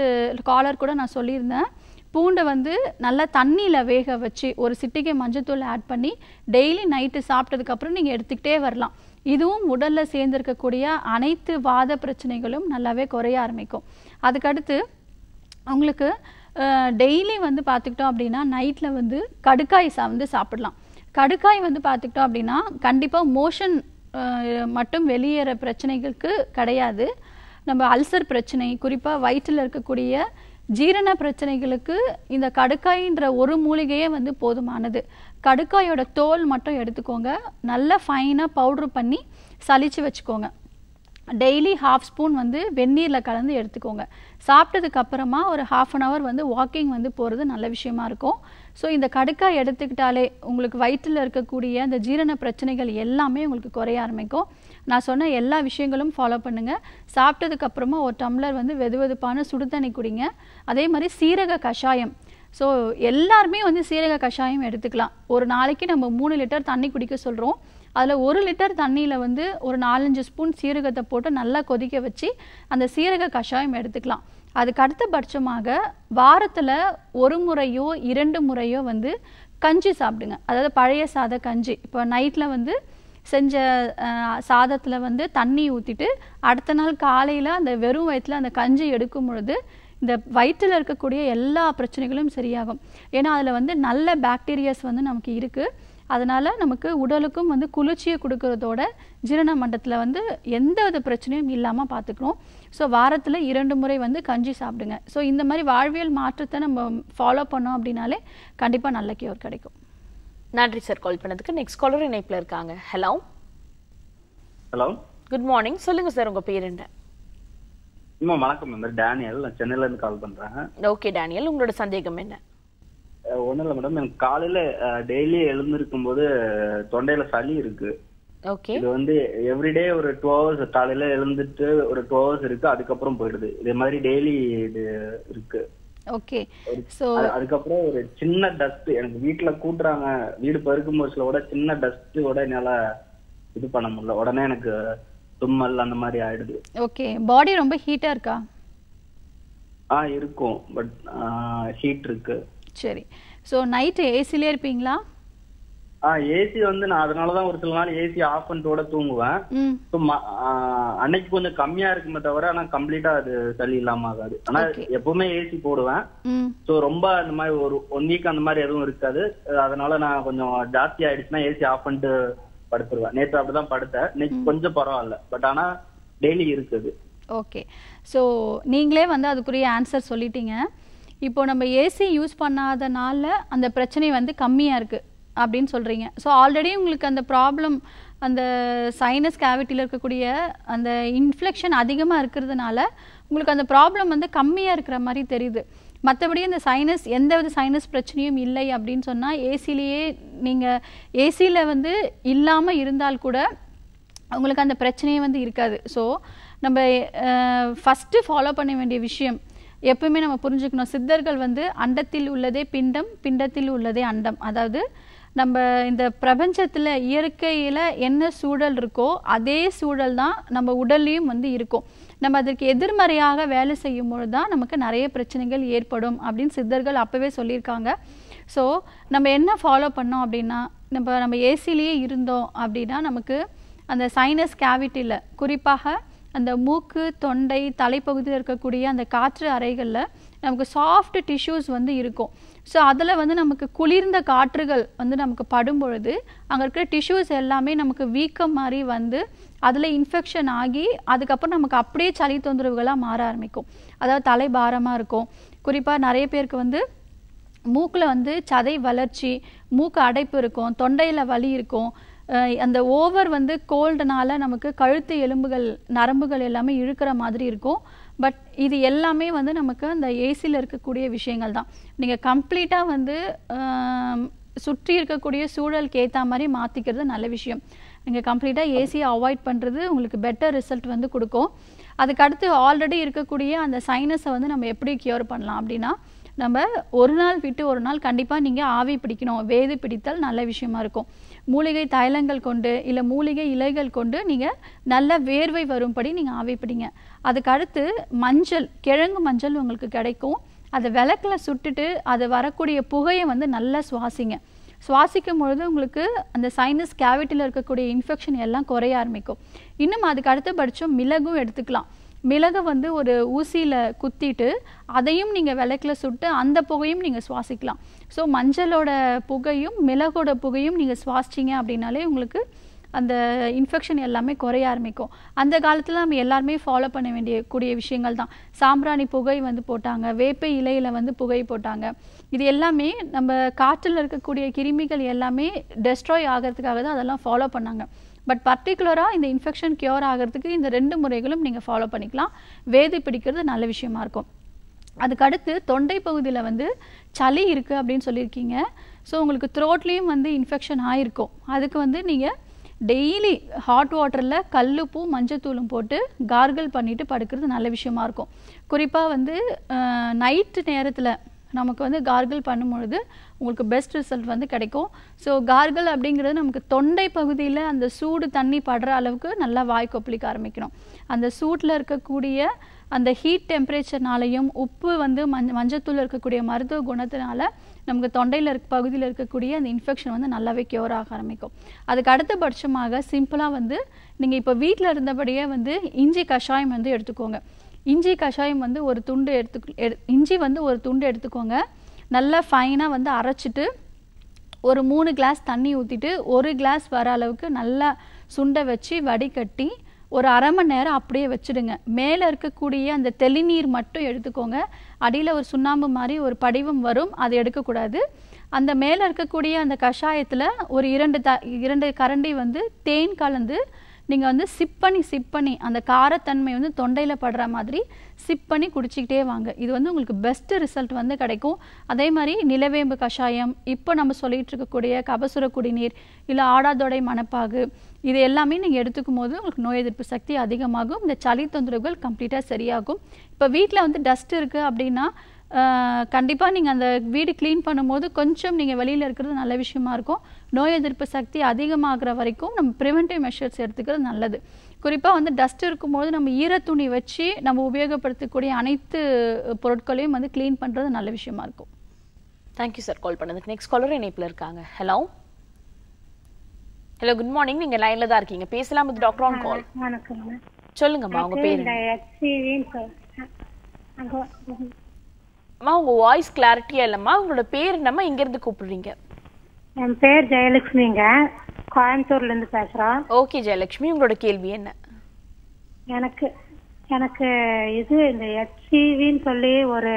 காலர் கூட நான் சொல்லியிருந்தேன் பூண்டை வந்து நல்லா தண்ணியில் வேக வச்சு ஒரு சிட்டிகை மஞ்சத்தூள் ஆட் பண்ணி டெய்லி நைட்டு சாப்பிட்டதுக்கப்புறம் நீங்கள் எடுத்துக்கிட்டே வரலாம் இதுவும் உடலில் சேர்ந்துருக்கக்கூடிய அனைத்து வாத பிரச்சனைகளும் நல்லாவே குறைய ஆரம்பிக்கும் அதுக்கடுத்து உங்களுக்கு டெய்லி வந்து பார்த்துக்கிட்டோம் அப்படின்னா நைட்டில் வந்து கடுக்காய் சா வந்து சாப்பிடலாம் கடுக்காய் வந்து பார்த்துக்கிட்டோம் அப்படின்னா கண்டிப்பாக மோஷன் மட்டும் வெளியேற பிரச்சனைகளுக்கு கிடையாது நம்ம அல்சர் பிரச்சனை குறிப்பாக வயிற்றில் இருக்கக்கூடிய ஜீரண பிரச்சனைகளுக்கு இந்த கடுக்காயின்ற ஒரு மூலிகையே வந்து போதுமானது கடுக்காயோட தோல் மட்டும் எடுத்துக்கோங்க நல்லா ஃபைனாக பவுட்ரு பண்ணி சளிச்சு வச்சுக்கோங்க டெய்லி ஹாஃப் ஸ்பூன் வந்து வெந்நீரில் கலந்து எடுத்துக்கோங்க சாப்பிட்டதுக்கப்புறமா ஒரு ஹாஃப் அன் ஹவர் வந்து வாக்கிங் வந்து போகிறது நல்ல விஷயமா இருக்கும் ஸோ இந்த கடுக்காய் எடுத்துக்கிட்டாலே உங்களுக்கு வயிற்றில் இருக்கக்கூடிய அந்த ஜீரண பிரச்சனைகள் எல்லாமே உங்களுக்கு குறைய ஆரம்பிக்கும் நான் சொன்ன எல்லா விஷயங்களும் ஃபாலோ பண்ணுங்கள் சாப்பிட்டதுக்கப்புறமா ஒரு டம்ளர் வந்து வெது வெதுப்பான சுடுதண்ணி குடிங்க அதே மாதிரி சீரக கஷாயம் ஸோ எல்லாருமே வந்து சீரக கஷாயம் எடுத்துக்கலாம் ஒரு நாளைக்கு நம்ம மூணு லிட்டர் தண்ணி குடிக்க சொல்கிறோம் அதில் ஒரு லிட்டர் தண்ணியில் வந்து ஒரு நாலஞ்சு ஸ்பூன் சீரகத்தை போட்டு நல்லா கொதிக்க வச்சு அந்த சீரக கஷாயம் எடுத்துக்கலாம் அதுக்கு அடுத்தபட்சமாக வாரத்தில் ஒரு முறையோ இரண்டு முறையோ வந்து கஞ்சி சாப்பிடுங்க அதாவது பழைய சாத கஞ்சி இப்போ நைட்டில் வந்து செஞ்ச சாதத்தில் வந்து தண்ணி ஊற்றிட்டு அடுத்த நாள் காலையில் அந்த வெறும் வயிற்றில் அந்த கஞ்சி எடுக்கும் பொழுது இந்த வயிற்றில் இருக்கக்கூடிய எல்லா பிரச்சனைகளும் சரியாகும் ஏன்னா அதில் வந்து நல்ல பாக்டீரியாஸ் வந்து நமக்கு இருக்குது அதனால் நமக்கு உடலுக்கும் வந்து குளிர்ச்சியை கொடுக்கறதோட ஜீரண மண்டலத்தில் வந்து எந்த வித பிரச்சனையும் இல்லாமல் பார்த்துக்கணும் ஸோ வாரத்தில் இரண்டு முறை வந்து கஞ்சி சாப்பிடுங்க ஸோ இந்த மாதிரி வாழ்வியல் மாற்றத்தை நம்ம ஃபாலோ பண்ணோம் அப்படின்னாலே கண்டிப்பாக நல்ல கியூர் கிடைக்கும் நன்றி சார் கால் பண்ணதுக்கு நெக்ஸ்ட் காலர் இணைப்பில் இருக்காங்க ஹலோ ஹலோ குட் மார்னிங் சொல்லுங்க சார் உங்க பேர் என்ன வணக்கம் டேனியல் நான் சென்னையில இருந்து கால் பண்ணுறேன் ஓகே டேனியல் உங்களோட சந்தேகம் என்ன ஒண்ணும் இல்ல மேடம் எனக்கு காலையில டெய்லி எழுந்திருக்கும் போது தொண்டையில சளி இருக்கு ஓகே இது வந்து எவ்ரிடே ஒரு டூ ஹவர்ஸ் காலையில எழுந்துட்டு ஒரு டூ ஹவர்ஸ் இருக்கு அதுக்கப்புறம் போயிடுது இதே மாதிரி டெய்லி இது இருக்கு ஓகே சோ அதுக்கப்புறம் ஒரு சின்ன டஸ்ட் எனக்கு வீட்டுல கூட்டுறாங்க வீடு பருக்கும் போதுல கூட சின்ன டஸ்ட் கூட என்னால இது பண்ண முடியல உடனே எனக்கு தும்மல் அந்த மாதிரி ஆயிடுது ஓகே பாடி ரொம்ப ஹீட்டா இருக்கா ஆ இருக்கும் பட் ஹீட் இருக்கு சரி சோ நைட் ஏசிலே இருப்பீங்களா ஆ ஏசி வந்து நான் அதனால தான் ஒரு சில நாள் ஏசி ஆஃப் பண்ணிட்டு தூங்குவேன் ஸோ அன்னைக்கு கொஞ்சம் கம்மியா இருக்குமே தவிர ஆனா கம்ப்ளீட்டா அது சளி இல்லாம ஆகாது ஆனா எப்பவுமே ஏசி போடுவேன் ஸோ ரொம்ப அந்த மாதிரி ஒரு ஒன் வீக் அந்த மாதிரி எதுவும் இருக்காது அதனால நான் கொஞ்சம் ஜாஸ்தி ஆயிடுச்சுன்னா ஏசி ஆஃப் பண்ணிட்டு படுத்துருவேன் நேற்று அப்படிதான் படுத்தேன் இன்னைக்கு கொஞ்சம் பரவாயில்ல பட் ஆனா டெய்லி இருக்குது ஓகே ஸோ நீங்களே வந்து அதுக்குரிய ஆன்சர் சொல்லிட்டீங்க இப்போ நம்ம ஏசி யூஸ் பண்ணாதனால அந்த பிரச்சனை வந்து கம்மியாக இருக்குது அப்படின்னு சொல்கிறீங்க ஸோ ஆல்ரெடி உங்களுக்கு அந்த ப்ராப்ளம் அந்த சைனஸ் கேவிட்டியில் இருக்கக்கூடிய அந்த இன்ஃப்ளெக்ஷன் அதிகமாக இருக்கிறதுனால உங்களுக்கு அந்த ப்ராப்ளம் வந்து கம்மியாக இருக்கிற மாதிரி தெரியுது மற்றபடி இந்த சைனஸ் எந்த வித சைனஸ் பிரச்சனையும் இல்லை அப்படின்னு சொன்னால் ஏசிலேயே நீங்கள் ஏசியில் வந்து இல்லாமல் இருந்தால் கூட உங்களுக்கு அந்த பிரச்சனையே வந்து இருக்காது ஸோ நம்ம ஃபஸ்ட்டு ஃபாலோ பண்ண வேண்டிய விஷயம் எப்பவுமே நம்ம புரிஞ்சுக்கணும் சித்தர்கள் வந்து அண்டத்தில் உள்ளதே பிண்டம் பிண்டத்தில் உள்ளதே அண்டம் அதாவது நம்ம இந்த பிரபஞ்சத்தில் இயற்கையில் என்ன சூழல் இருக்கோ அதே சூழல் தான் நம்ம உடல்லையும் வந்து இருக்கும் நம்ம அதற்கு எதிர்மறையாக வேலை செய்யும் பொழுது தான் நமக்கு நிறைய பிரச்சனைகள் ஏற்படும் அப்படின்னு சித்தர்கள் அப்போவே சொல்லியிருக்காங்க ஸோ நம்ம என்ன ஃபாலோ பண்ணோம் அப்படின்னா நம்ம நம்ம ஏசிலேயே இருந்தோம் அப்படின்னா நமக்கு அந்த சைனஸ் கேவிட்டியில் குறிப்பாக அந்த மூக்கு தொண்டை தலைப்பகுதியில் இருக்கக்கூடிய அந்த காற்று அறைகளில் நமக்கு சாஃப்ட் டிஷ்யூஸ் வந்து இருக்கும் ஸோ அதில் வந்து நமக்கு குளிர்ந்த காற்றுகள் வந்து நமக்கு படும் பொழுது அங்கே இருக்கிற டிஷ்யூஸ் எல்லாமே நமக்கு வீக்கம் மாதிரி வந்து அதில் இன்ஃபெக்ஷன் ஆகி அதுக்கப்புறம் நமக்கு அப்படியே சளி தொந்தரவுகளாக மாற ஆரம்பிக்கும் அதாவது தலை பாரமாக இருக்கும் குறிப்பாக நிறைய பேருக்கு வந்து மூக்கில் வந்து சதை வளர்ச்சி மூக்கு அடைப்பு இருக்கும் தொண்டையில் வலி இருக்கும் அந்த ஓவர் வந்து கோல்டுனால நமக்கு கழுத்து எலும்புகள் நரம்புகள் எல்லாமே இழுக்கிற மாதிரி இருக்கும் பட் இது எல்லாமே வந்து நமக்கு அந்த ஏசியில் இருக்கக்கூடிய விஷயங்கள் தான் நீங்கள் கம்ப்ளீட்டாக வந்து சுற்றி இருக்கக்கூடிய சூழலுக்கு ஏற்ற மாதிரி மாற்றிக்கிறது நல்ல விஷயம் நீங்கள் கம்ப்ளீட்டாக ஏசியை அவாய்ட் பண்ணுறது உங்களுக்கு பெட்டர் ரிசல்ட் வந்து கொடுக்கும் அதுக்கடுத்து ஆல்ரெடி இருக்கக்கூடிய அந்த சைனஸை வந்து நம்ம எப்படி க்யூர் பண்ணலாம் அப்படின்னா நம்ம ஒரு நாள் விட்டு ஒரு நாள் கண்டிப்பாக நீங்கள் ஆவி பிடிக்கணும் வேது பிடித்தல் நல்ல விஷயமா இருக்கும் மூலிகை தைலங்கள் கொண்டு இல்லை மூலிகை இலைகள் கொண்டு நீங்கள் நல்ல வேர்வை வரும்படி நீங்கள் ஆவி பிடிங்க அதுக்கடுத்து மஞ்சள் கிழங்கு மஞ்சள் உங்களுக்கு கிடைக்கும் அதை விளக்கில் சுட்டுட்டு அது வரக்கூடிய புகையை வந்து நல்லா சுவாசிங்க சுவாசிக்கும் பொழுது உங்களுக்கு அந்த சைனஸ் கேவிட்டியில் இருக்கக்கூடிய இன்ஃபெக்ஷன் எல்லாம் குறைய ஆரம்பிக்கும் இன்னும் அதுக்கு அடுத்தபட்சம் மிளகும் எடுத்துக்கலாம் மிளகை வந்து ஒரு ஊசியில் குத்திட்டு அதையும் நீங்கள் விளக்கில் சுட்டு அந்த புகையும் நீங்கள் சுவாசிக்கலாம் ஸோ மஞ்சளோட புகையும் மிளகோட புகையும் நீங்கள் சுவாசிச்சிங்க அப்படின்னாலே உங்களுக்கு அந்த இன்ஃபெக்ஷன் எல்லாமே குறைய ஆரம்பிக்கும் அந்த காலத்தில் நம்ம எல்லாருமே ஃபாலோ பண்ண வேண்டிய கூடிய விஷயங்கள் தான் சாம்பிராணி புகை வந்து போட்டாங்க வேப்பை இலையில் வந்து புகை போட்டாங்க இது எல்லாமே நம்ம காற்றில் இருக்கக்கூடிய கிருமிகள் எல்லாமே டெஸ்ட்ராய் ஆகிறதுக்காக தான் அதெல்லாம் ஃபாலோ பண்ணாங்க பட் பர்டிகுலராக இந்த இன்ஃபெக்ஷன் க்யூர் ஆகிறதுக்கு இந்த ரெண்டு முறைகளும் நீங்கள் ஃபாலோ பண்ணிக்கலாம் வேதி பிடிக்கிறது நல்ல விஷயமா இருக்கும் அதுக்கடுத்து தொண்டை பகுதியில் வந்து சளி இருக்குது அப்படின்னு சொல்லியிருக்கீங்க ஸோ உங்களுக்கு த்ரோட்லேயும் வந்து இன்ஃபெக்ஷன் ஆகிருக்கும் அதுக்கு வந்து நீங்கள் டெய்லி ஹாட் வாட்டரில் கல்லுப்பும் மஞ்சத்தூளும் போட்டு கார்கல் பண்ணிவிட்டு படுக்கிறது நல்ல விஷயமா இருக்கும் குறிப்பாக வந்து நைட்டு நேரத்தில் நமக்கு வந்து கார்கிள் பண்ணும்பொழுது உங்களுக்கு பெஸ்ட் ரிசல்ட் வந்து கிடைக்கும் ஸோ கார்கள் அப்படிங்கிறது நமக்கு தொண்டை பகுதியில் அந்த சூடு தண்ணி படுற அளவுக்கு நல்லா வாய் கொப்பளிக்க ஆரம்பிக்கணும் அந்த சூட்டில் இருக்கக்கூடிய அந்த ஹீட் டெம்பரேச்சர்னாலையும் உப்பு வந்து மஞ்ச மஞ்சத்தூள் இருக்கக்கூடிய மருத்துவ குணத்தினால நமக்கு தொண்டையில் இருக்க பகுதியில் இருக்கக்கூடிய அந்த இன்ஃபெக்ஷன் வந்து நல்லாவே க்யூர் ஆக ஆரம்பிக்கும் அதுக்கு அடுத்த பட்சமாக சிம்பிளாக வந்து நீங்கள் இப்போ வீட்டில் இருந்தபடியே வந்து இஞ்சி கஷாயம் வந்து எடுத்துக்கோங்க இஞ்சி கஷாயம் வந்து ஒரு துண்டு எடுத்து இஞ்சி வந்து ஒரு துண்டு எடுத்துக்கோங்க நல்லா ஃபைனாக வந்து அரைச்சிட்டு ஒரு மூணு கிளாஸ் தண்ணி ஊற்றிட்டு ஒரு கிளாஸ் வர அளவுக்கு நல்லா சுண்டை வச்சு வடிகட்டி ஒரு அரை மணி நேரம் அப்படியே வச்சுடுங்க மேலே இருக்கக்கூடிய அந்த தெளிநீர் மட்டும் எடுத்துக்கோங்க அடியில் ஒரு சுண்ணாம்பு மாதிரி ஒரு படிவம் வரும் அதை எடுக்கக்கூடாது அந்த மேலே இருக்கக்கூடிய அந்த கஷாயத்தில் ஒரு இரண்டு த இரண்டு கரண்டி வந்து தேன் கலந்து நீங்கள் வந்து சிப் பண்ணி சிப் பண்ணி அந்த காரத்தன்மை வந்து தொண்டையில் படுற மாதிரி சிப் பண்ணி குடிச்சிக்கிட்டே வாங்க இது வந்து உங்களுக்கு பெஸ்ட்டு ரிசல்ட் வந்து கிடைக்கும் அதே மாதிரி நிலவேம்பு கஷாயம் இப்போ நம்ம சொல்லிகிட்டு இருக்கக்கூடிய கபசுர குடிநீர் இல்லை ஆடாதொடை மணப்பாகு இது எல்லாமே நீங்கள் எடுத்துக்கும் போது உங்களுக்கு நோய் எதிர்ப்பு சக்தி அதிகமாகும் இந்த சளி தொந்தரவுகள் கம்ப்ளீட்டாக சரியாகும் இப்போ வீட்டில் வந்து டஸ்ட் இருக்குது அப்படின்னா கண்டிப்பாக நீங்கள் அந்த வீடு க்ளீன் பண்ணும்போது கொஞ்சம் நீங்கள் வெளியில் இருக்கிறது நல்ல விஷயமா இருக்கும் நோய் எதிர்ப்பு சக்தி அதிகமாகிற வரைக்கும் நம்ம ப்ரிவென்டிவ் மெஷர்ஸ் எடுத்துக்கிறது நல்லது குறிப்பாக வந்து டஸ்ட் இருக்கும்போது நம்ம ஈரத்துணி வச்சு நம்ம உபயோகப்படுத்தக்கூடிய அனைத்து பொருட்களையும் வந்து க்ளீன் பண்ணுறது நல்ல விஷயமா இருக்கும் தேங்க்யூ சார் கால் பண்ணதுக்கு நெக்ஸ்ட் காலர் இணைப்பில் இருக்காங்க ஹலோ ஹலோ குட் மார்னிங் நீங்கள் லைனில் தான் இருக்கீங்க பேசலாம் வித் டாக்டர் ஆன் கால் சொல்லுங்கம்மா உங்கள் பேர் அம்மா உங்க வாய்ஸ் கிளாரிட்டியா இல்லம்மா உங்களோட பேர் என்னம்மா எங்க இருந்து கூப்பிடுறீங்க என் பேர் ஜெயலட்சுமிங்க கோயம்புத்தூர்ல இருந்து பேசுறேன் ஓகே ஜெயலட்சுமி உங்களோட கேள்வி என்ன எனக்கு எனக்கு இது இந்த எச்சிவின்னு சொல்லி ஒரு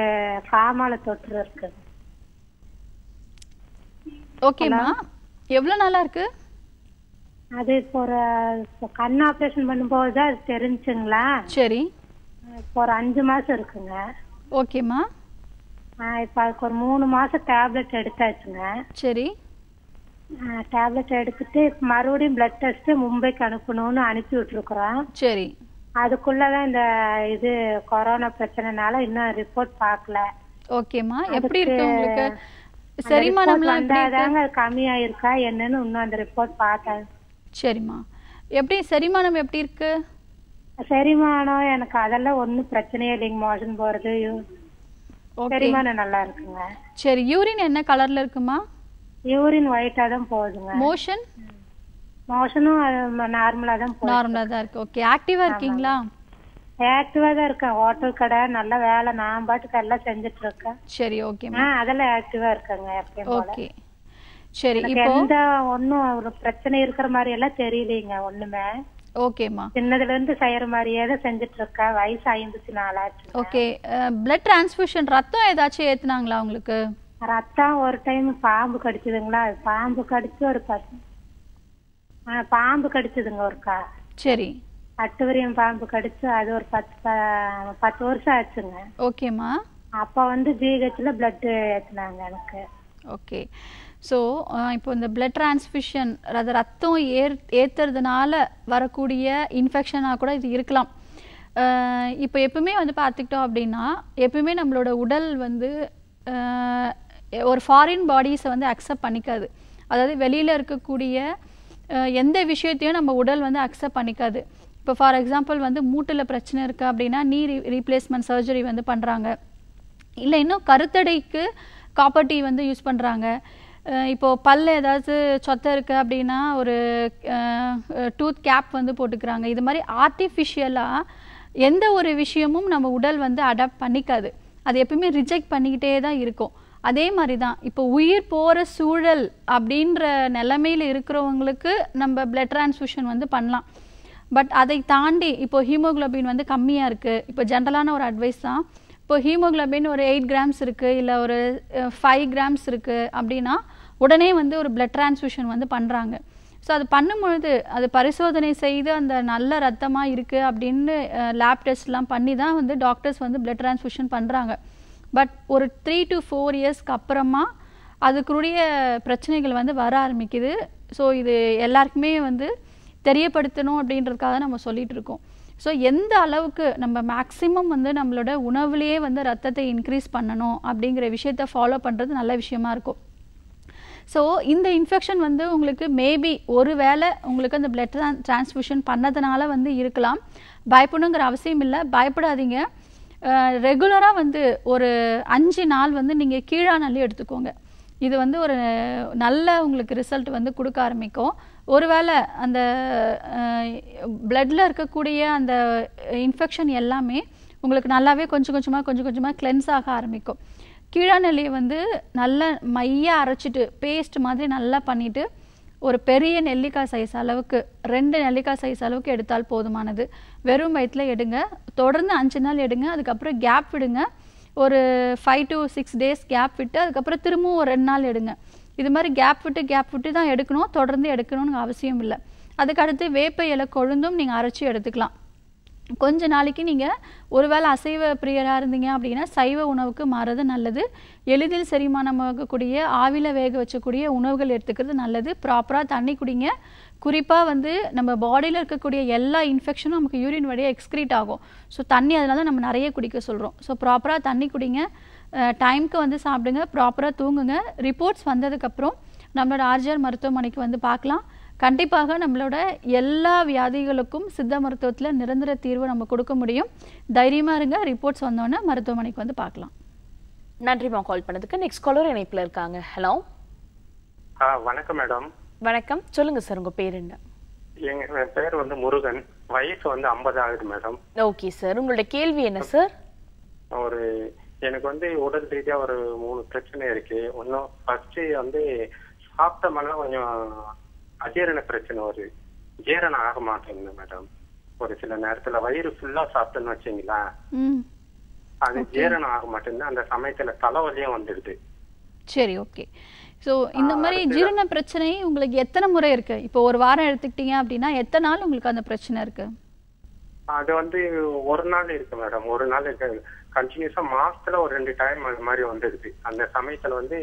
காமால தொற்று இருக்கு ஓகேம்மா எவ்வளவு நாளா இருக்கு அது இப்போ ஒரு கண் ஆபரேஷன் பண்ணும்போது தான் அது தெரிஞ்சுங்களா சரி இப்போ ஒரு அஞ்சு மாசம் இருக்குங்க ஓகேம்மா இப்போ அதுக்கு ஒரு மூணு மாசம் டேப்லெட் எடுத்தாச்சுங்க சரி டேப்லெட் எடுத்துட்டு மறுபடியும் பிளட் டெஸ்ட் மும்பைக்கு அனுப்பணும்னு அனுப்பி விட்டுருக்குறோம் சரி அதுக்குள்ளதான் இந்த இது கொரோனா பிரச்சனைனால இன்னும் ரிப்போர்ட் பார்க்கல ஓகேம்மா எப்படி இருக்கு உங்களுக்கு செரிமானம்லாம் வந்தாதாங்க கம்மியா இருக்கா என்னன்னு இன்னும் அந்த ரிப்போர்ட் பார்த்தேன் சரிம்மா எப்படி செரிமானம் எப்படி இருக்கு செரிமானம் எனக்கு அதெல்லாம் ஒன்னும் பிரச்சனையே இல்லைங்க மோஷன் போறது நல்லா இருக்குங்க சரி யூரின் என்ன கலர்ல இருக்குமா யூரின் ஒயிட்டா தான் போகுதுங்க மோஷன் மோஷனும் நார்மலா தான் நார்மலா தான் இருக்கு ஓகே ஆக்டிவா இருக்கீங்களா ஆக்டிவா தான் இருக்கேன் ஹோட்டல் கடை நல்ல வேலை நான் பாட்டுக்கு எல்லாம் செஞ்சுட்டு இருக்கேன் சரி ஓகே அதெல்லாம் ஆக்டிவா இருக்கேங்க எப்பயும் ஓகே சரி இப்போ எந்த ஒன்னும் ஒரு பிரச்சனை இருக்கிற மாதிரி எல்லாம் தெரியலீங்க ஒண்ணுமே ஓகேம்மா சின்னதுல இருந்து செய்யற மாதிரியே தான் செஞ்சுட்டு இருக்கா வயசு ஐம்பத்தி நாலாச்சு ஓகே பிளட் டிரான்ஸ்ஃபியூஷன் ரத்தம் ஏதாச்சும் ஏத்துனாங்களா உங்களுக்கு ரத்தம் ஒரு டைம் பாம்பு கடிச்சதுங்களா பாம்பு கடிச்சு ஒரு பத்து பாம்பு கடிச்சதுங்க ஒருக்கா சரி அட்டுவரியம் பாம்பு கடிச்சு அது ஒரு பத்து பத்து வருஷம் ஆச்சுங்க ஓகேம்மா அப்ப வந்து ஜிஹெச்ல பிளட் ஏத்துனாங்க எனக்கு ஓகே ஸோ இப்போ இந்த பிளட் டிரான்ஸ்ஃபிஷன் அது ரத்தம் ஏற் ஏற்றுறதுனால வரக்கூடிய இன்ஃபெக்ஷனாக கூட இது இருக்கலாம் இப்போ எப்பவுமே வந்து பார்த்துக்கிட்டோம் அப்படின்னா எப்பவுமே நம்மளோட உடல் வந்து ஒரு ஃபாரின் பாடிஸை வந்து அக்செப்ட் பண்ணிக்காது அதாவது வெளியில் இருக்கக்கூடிய எந்த விஷயத்தையும் நம்ம உடல் வந்து அக்செப்ட் பண்ணிக்காது இப்போ ஃபார் எக்ஸாம்பிள் வந்து மூட்டில் பிரச்சனை இருக்குது அப்படின்னா நீ ரீ ரீப்ளேஸ்மெண்ட் சர்ஜரி வந்து பண்ணுறாங்க இல்லை இன்னும் கருத்தடைக்கு காப்பர் வந்து யூஸ் பண்ணுறாங்க இப்போது பல் ஏதாவது சொத்தை இருக்குது அப்படின்னா ஒரு டூத் கேப் வந்து போட்டுக்கிறாங்க இது மாதிரி ஆர்டிஃபிஷியலாக எந்த ஒரு விஷயமும் நம்ம உடல் வந்து அடாப்ட் பண்ணிக்காது அது எப்பயுமே ரிஜெக்ட் பண்ணிக்கிட்டே தான் இருக்கும் அதே மாதிரி தான் இப்போ உயிர் போகிற சூழல் அப்படின்ற நிலமையில் இருக்கிறவங்களுக்கு நம்ம பிளட் ட்ரான்ஸ்ஃபியூஷன் வந்து பண்ணலாம் பட் அதை தாண்டி இப்போ ஹீமோக்ளோபின் வந்து கம்மியாக இருக்குது இப்போ ஜென்ரலான ஒரு அட்வைஸ் தான் இப்போ ஹீமோக்ளோபின் ஒரு எயிட் கிராம்ஸ் இருக்குது இல்லை ஒரு ஃபைவ் கிராம்ஸ் இருக்குது அப்படின்னா உடனே வந்து ஒரு பிளட் டிரான்ஸ்ஃபியூஷன் வந்து பண்ணுறாங்க ஸோ அது பண்ணும்பொழுது அது பரிசோதனை செய்து அந்த நல்ல ரத்தமாக இருக்குது அப்படின்னு லேப் டெஸ்ட்லாம் பண்ணி தான் வந்து டாக்டர்ஸ் வந்து பிளட் டிரான்ஸ்ஃபியூஷன் பண்ணுறாங்க பட் ஒரு த்ரீ டு ஃபோர் இயர்ஸ்க்கு அப்புறமா அதுக்குரிய பிரச்சனைகள் வந்து வர ஆரம்பிக்குது ஸோ இது எல்லாருக்குமே வந்து தெரியப்படுத்தணும் அப்படின்றதுக்காக நம்ம சொல்லிகிட்டு இருக்கோம் ஸோ எந்த அளவுக்கு நம்ம மேக்ஸிமம் வந்து நம்மளோட உணவுலேயே வந்து ரத்தத்தை இன்க்ரீஸ் பண்ணணும் அப்படிங்கிற விஷயத்தை ஃபாலோ பண்ணுறது நல்ல விஷயமா இருக்கும் ஸோ இந்த இன்ஃபெக்ஷன் வந்து உங்களுக்கு மேபி ஒரு வேளை உங்களுக்கு அந்த பிளட் டிரான்ஸ்ஃபியூஷன் பண்ணதுனால வந்து இருக்கலாம் பயப்படணுங்கிற அவசியம் இல்லை பயப்படாதீங்க ரெகுலராக வந்து ஒரு அஞ்சு நாள் வந்து நீங்கள் கீழாநல்லி எடுத்துக்கோங்க இது வந்து ஒரு நல்ல உங்களுக்கு ரிசல்ட் வந்து கொடுக்க ஆரம்பிக்கும் ஒருவேளை அந்த பிளட்டில் இருக்கக்கூடிய அந்த இன்ஃபெக்ஷன் எல்லாமே உங்களுக்கு நல்லாவே கொஞ்சம் கொஞ்சமாக கொஞ்சம் கொஞ்சமாக கிளென்ஸ் ஆக ஆரம்பிக்கும் கீழாநிலையை வந்து நல்லா மையாக அரைச்சிட்டு பேஸ்ட் மாதிரி நல்லா பண்ணிவிட்டு ஒரு பெரிய நெல்லிக்காய் சைஸ் அளவுக்கு ரெண்டு நெல்லிக்காய் சைஸ் அளவுக்கு எடுத்தால் போதுமானது வெறும் வயிற்றில் எடுங்க தொடர்ந்து அஞ்சு நாள் எடுங்க அதுக்கப்புறம் கேப் விடுங்க ஒரு five to six days gap விட்டு அதுக்கப்புறம் திரும்பவும் ஒரு ரெண்டு நாள் எடுங்க இது மாதிரி கேப் விட்டு கேப் விட்டு தான் எடுக்கணும் தொடர்ந்து எடுக்கணும்னு அவசியம் இல்லை அதுக்கடுத்து வேப்ப இலை கொழுந்தும் நீங்கள் அரைச்சி எடுத்துக்கலாம் கொஞ்ச நாளைக்கு நீங்கள் ஒருவேளை அசைவ பிரியராக இருந்தீங்க அப்படின்னா சைவ உணவுக்கு மாறுறது நல்லது எளிதில் செரிமானமாகக்கூடிய ஆவில வேக வச்சக்கூடிய உணவுகள் எடுத்துக்கிறது நல்லது ப்ராப்பராக தண்ணி குடிங்க குறிப்பாக வந்து நம்ம பாடியில் இருக்கக்கூடிய எல்லா இன்ஃபெக்ஷனும் நமக்கு யூரின் வழியாக எக்ஸ்கிரீட் ஆகும் ஸோ தண்ணி அதனால தான் நம்ம நிறைய குடிக்க சொல்கிறோம் ஸோ ப்ராப்பராக தண்ணி குடிங்க டைமுக்கு வந்து சாப்பிடுங்க ப்ராப்பராக தூங்குங்க ரிப்போர்ட்ஸ் வந்ததுக்கப்புறம் நம்மளோட ஆர்ஜிஆர் மருத்துவமனைக்கு வந்து பார்க்கலாம் கண்டிப்பாக நம்மளோட எல்லா வியாதிகளுக்கும் சித்த மருத்துவத்தில் நிரந்தர தீர்வு நம்ம கொடுக்க முடியும் தைரியமாக இருங்க ரிப்போர்ட்ஸ் வந்தோன்னே மருத்துவமனைக்கு வந்து பார்க்கலாம் நன்றிமா கால் பண்ணதுக்கு நெக்ஸ்ட் காலர் இணைப்பில் இருக்காங்க ஹலோ வணக்கம் மேடம் வணக்கம் சொல்லுங்க சார் உங்க பேர் என்ன எங்க பேர் வந்து முருகன் வயசு வந்து ஐம்பது ஆகுது மேடம் ஓகே சார் உங்களோட கேள்வி என்ன சார் ஒரு எனக்கு வந்து உடல் ரீதியா ஒரு மூணு பிரச்சனை இருக்கு ஒன்னும் ஃபர்ஸ்ட் வந்து சாப்பிட்ட மாதிரிலாம் கொஞ்சம் அஜீரண பிரச்சனை வருது ஜீரணம் ஆக மாட்டேங்குது மேடம் ஒரு சில நேரத்துல வயிறு ஃபுல்லா சாப்பிட்டேன்னு வச்சீங்களா அது ஜீரணம் ஆக மாட்டேங்குது அந்த சமயத்துல தலைவலியும் வந்துடுது சரி ஓகே ஸோ இந்த மாதிரி ஜீரண பிரச்சனை உங்களுக்கு எத்தனை முறை இருக்கு இப்போ ஒரு வாரம் எடுத்துக்கிட்டீங்க அப்படின்னா எத்தனை நாள் உங்களுக்கு அந்த பிரச்சனை இருக்கு அது வந்து ஒரு நாள் இருக்கு மேடம் ஒரு நாள் இருக்கு கண்டினியூஸா மாசத்துல ஒரு ரெண்டு டைம் அந்த மாதிரி வந்துடுது அந்த சமயத்துல வந்து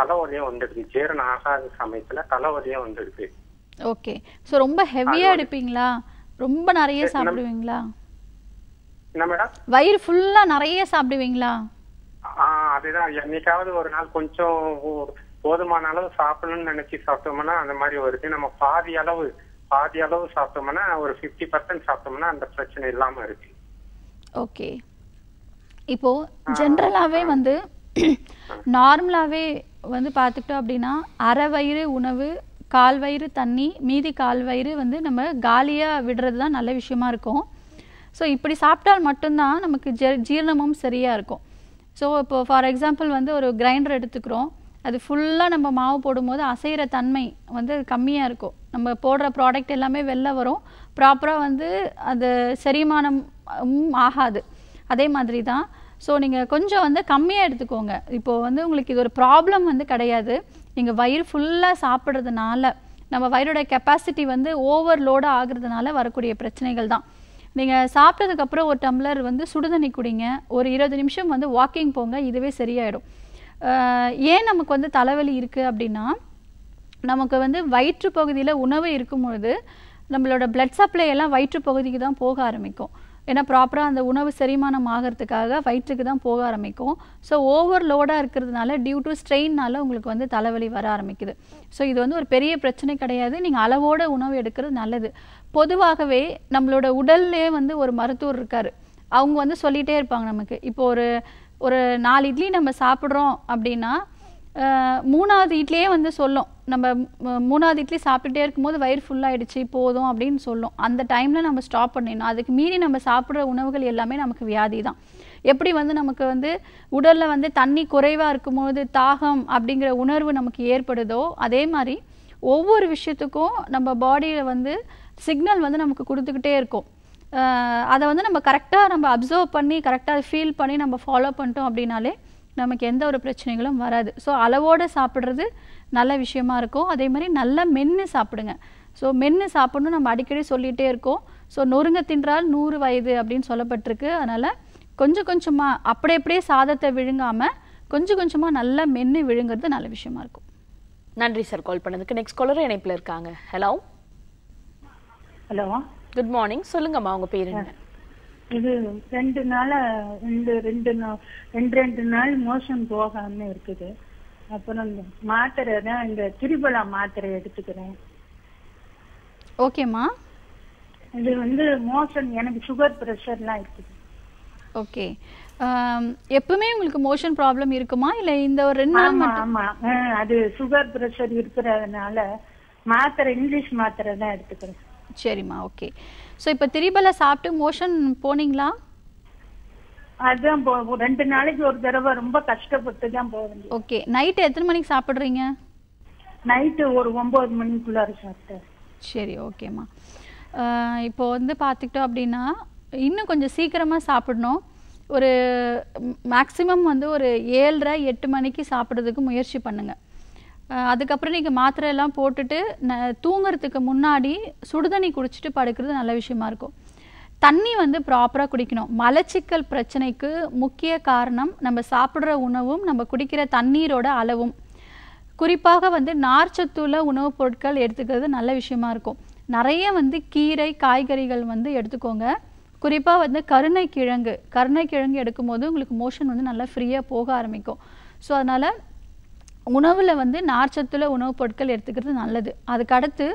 தலைவலியும் வந்துடுது ஜீரணம் ஆகாத சமயத்துல தலைவலியும் வந்துடுது ஓகே ஸோ ரொம்ப ஹெவியா எடுப்பீங்களா ரொம்ப நிறைய சாப்பிடுவீங்களா என்ன மேடம் வயிறு ஃபுல்லா நிறைய சாப்பிடுவீங்களா ஆஹ் அதுதான் என்னைக்காவது ஒரு நாள் கொஞ்சம் போதுமான அளவு சாப்பிடணும்னு நினைச்சு சாப்பிட்டோம்னா அந்த மாதிரி வருது நம்ம பாதி அளவு பாதி அளவு சாப்பிட்டோம்னா ஒரு ஃபிஃப்டி பர்சன்ட் சாப்பிட்டோம்னா அந்த பிரச்சனை இல்லாம இருக்கு ஓகே இப்போ ஜென்ரலாவே வந்து நார்மலாவே வந்து பார்த்துக்கிட்டோம் அப்படின்னா அரை வயிறு உணவு கால் வயிறு தண்ணி மீதி கால் வயிறு வந்து நம்ம காலியாக விடுறது தான் நல்ல விஷயமா இருக்கும் ஸோ இப்படி சாப்பிட்டால் மட்டும்தான் நமக்கு ஜ ஜீரணமும் சரியாக இருக்கும் ஸோ இப்போ ஃபார் எக்ஸாம்பிள் வந்து ஒரு கிரைண்டர் எடுத்துக்கிறோம் அது ஃபுல்லாக நம்ம மாவு போடும்போது அசைகிற தன்மை வந்து கம்மியாக இருக்கும் நம்ம போடுற ப்ராடக்ட் எல்லாமே வெளில வரும் ப்ராப்பராக வந்து அது செரிமானம் ஆகாது அதே மாதிரி தான் ஸோ நீங்கள் கொஞ்சம் வந்து கம்மியாக எடுத்துக்கோங்க இப்போது வந்து உங்களுக்கு இது ஒரு ப்ராப்ளம் வந்து கிடையாது நீங்கள் வயிறு ஃபுல்லாக சாப்பிட்றதுனால நம்ம வயிறோட கெப்பாசிட்டி வந்து ஓவர்லோடு ஆகுறதுனால வரக்கூடிய பிரச்சனைகள் தான் நீங்கள் சாப்பிட்டதுக்கப்புறம் ஒரு டம்ளர் வந்து சுடுதண்ணி குடிங்க ஒரு இருபது நிமிஷம் வந்து வாக்கிங் போங்க இதுவே சரியாயிடும் ஏன் நமக்கு வந்து தலைவலி இருக்குது அப்படின்னா நமக்கு வந்து வயிற்று பகுதியில் உணவு இருக்கும் பொழுது நம்மளோட பிளட் சப்ளை எல்லாம் வயிற்று பகுதிக்கு தான் போக ஆரம்பிக்கும் ஏன்னா ப்ராப்பராக அந்த உணவு செரிமானம் ஆகிறதுக்காக வயிற்றுக்கு தான் போக ஆரம்பிக்கும் ஸோ ஓவர் லோடாக இருக்கிறதுனால டியூ டு ஸ்ட்ரெயின்னால உங்களுக்கு வந்து தலைவலி வர ஆரம்பிக்குது ஸோ இது வந்து ஒரு பெரிய பிரச்சனை கிடையாது நீங்கள் அளவோட உணவு எடுக்கிறது நல்லது பொதுவாகவே நம்மளோட உடல்லே வந்து ஒரு மருத்துவர் இருக்கார் அவங்க வந்து சொல்லிகிட்டே இருப்பாங்க நமக்கு இப்போ ஒரு ஒரு நாலு இட்லி நம்ம சாப்பிட்றோம் அப்படின்னா மூணாவது இட்லியே வந்து சொல்லும் நம்ம மூணாவது இட்லி சாப்பிட்டுட்டே இருக்கும்போது வயிறு ஃபுல்லாகிடுச்சு போதும் அப்படின்னு சொல்லும் அந்த டைமில் நம்ம ஸ்டாப் பண்ணிடணும் அதுக்கு மீறி நம்ம சாப்பிட்ற உணவுகள் எல்லாமே நமக்கு வியாதி தான் எப்படி வந்து நமக்கு வந்து உடலில் வந்து தண்ணி குறைவாக இருக்கும்போது தாகம் அப்படிங்கிற உணர்வு நமக்கு ஏற்படுதோ அதே மாதிரி ஒவ்வொரு விஷயத்துக்கும் நம்ம பாடியில் வந்து சிக்னல் வந்து நமக்கு கொடுத்துக்கிட்டே இருக்கும் அதை வந்து நம்ம கரெக்டாக நம்ம அப்சர்வ் பண்ணி கரெக்டாக ஃபீல் பண்ணி நம்ம ஃபாலோ பண்ணிட்டோம் அப்படின்னாலே நமக்கு எந்த ஒரு பிரச்சனைகளும் வராது ஸோ அளவோடு சாப்பிட்றது நல்ல விஷயமா இருக்கும் அதே மாதிரி நல்லா மென்று சாப்பிடுங்க ஸோ மென்று சாப்பிடணும் நம்ம அடிக்கடி சொல்லிகிட்டே இருக்கோம் ஸோ நொறுங்க தின்றால் நூறு வயது அப்படின்னு சொல்லப்பட்டிருக்கு அதனால் கொஞ்சம் கொஞ்சமாக அப்படி அப்படியே சாதத்தை விழுங்காமல் கொஞ்சம் கொஞ்சமாக நல்லா மென்று விழுங்கிறது நல்ல விஷயமா இருக்கும் நன்றி சார் கால் பண்ணதுக்கு நெக்ஸ்ட் காலர் இணைப்பில் இருக்காங்க ஹலோ ஹலோ குட் மார்னிங் சொல்லுங்கம்மா உங்கள் பேர் என்ன இது ரெண்டு நாளா ரெண்டு ரெண்டு நாள் ரெண்டு ரெண்டு நாள் மோஷன் போகாம இருக்குது அப்புறம் இந்த மாத்திரை தான் இந்த திரிபலா மாத்திரை எடுத்துக்கிறேன் ஓகேம்மா இது வந்து மோஷன் எனக்கு சுகர் ப்ரெஷர்லாம் இருக்குது ஓகே எப்பவுமே உங்களுக்கு மோஷன் ப்ராப்ளம் இருக்குமா இல்ல இந்த ஒரு ரெண்டு நாள் ஆமா அது சுகர் ப்ரெஷர் இருக்கிறதுனால மாத்திரை இங்கிலீஷ் மாத்திரை தான் எடுத்துக்கிறேன் சரிம்மா ஓகே ஸோ இப்போ திரிபல சாப்பிட்டு மோஷன் போனீங்களா அதுதான் ரெண்டு நாளைக்கு ஒரு தடவை ரொம்ப கஷ்டப்பட்டு தான் போவேன் ஓகே நைட்டு எத்தனை மணிக்கு சாப்பிட்றீங்க நைட்டு ஒரு ஒம்பது மணிக்குள்ளார சாப்பிட்டேன் சரி ஓகேம்மா இப்போ வந்து பார்த்துக்கிட்டோம் அப்படின்னா இன்னும் கொஞ்சம் சீக்கிரமாக சாப்பிடணும் ஒரு மேக்ஸிமம் வந்து ஒரு ஏழரை எட்டு மணிக்கு சாப்பிட்றதுக்கு முயற்சி பண்ணுங்கள் அதுக்கப்புறம் நீங்கள் மாத்திரை எல்லாம் போட்டுட்டு ந தூங்குறதுக்கு முன்னாடி சுடுதண்ணி குடிச்சிட்டு படுக்கிறது நல்ல விஷயமா இருக்கும் தண்ணி வந்து ப்ராப்பராக குடிக்கணும் மலச்சிக்கல் பிரச்சனைக்கு முக்கிய காரணம் நம்ம சாப்பிட்ற உணவும் நம்ம குடிக்கிற தண்ணீரோட அளவும் குறிப்பாக வந்து நார்ச்சத்துள்ள உணவுப் பொருட்கள் எடுத்துக்கிறது நல்ல விஷயமா இருக்கும் நிறைய வந்து கீரை காய்கறிகள் வந்து எடுத்துக்கோங்க குறிப்பாக வந்து கருணை கிழங்கு கருணை கிழங்கு எடுக்கும்போது உங்களுக்கு மோஷன் வந்து நல்லா ஃப்ரீயாக போக ஆரம்பிக்கும் ஸோ அதனால் உணவில் வந்து நார்ச்சத்துல உணவுப் பொருட்கள் எடுத்துக்கிறது நல்லது அதுக்கடுத்து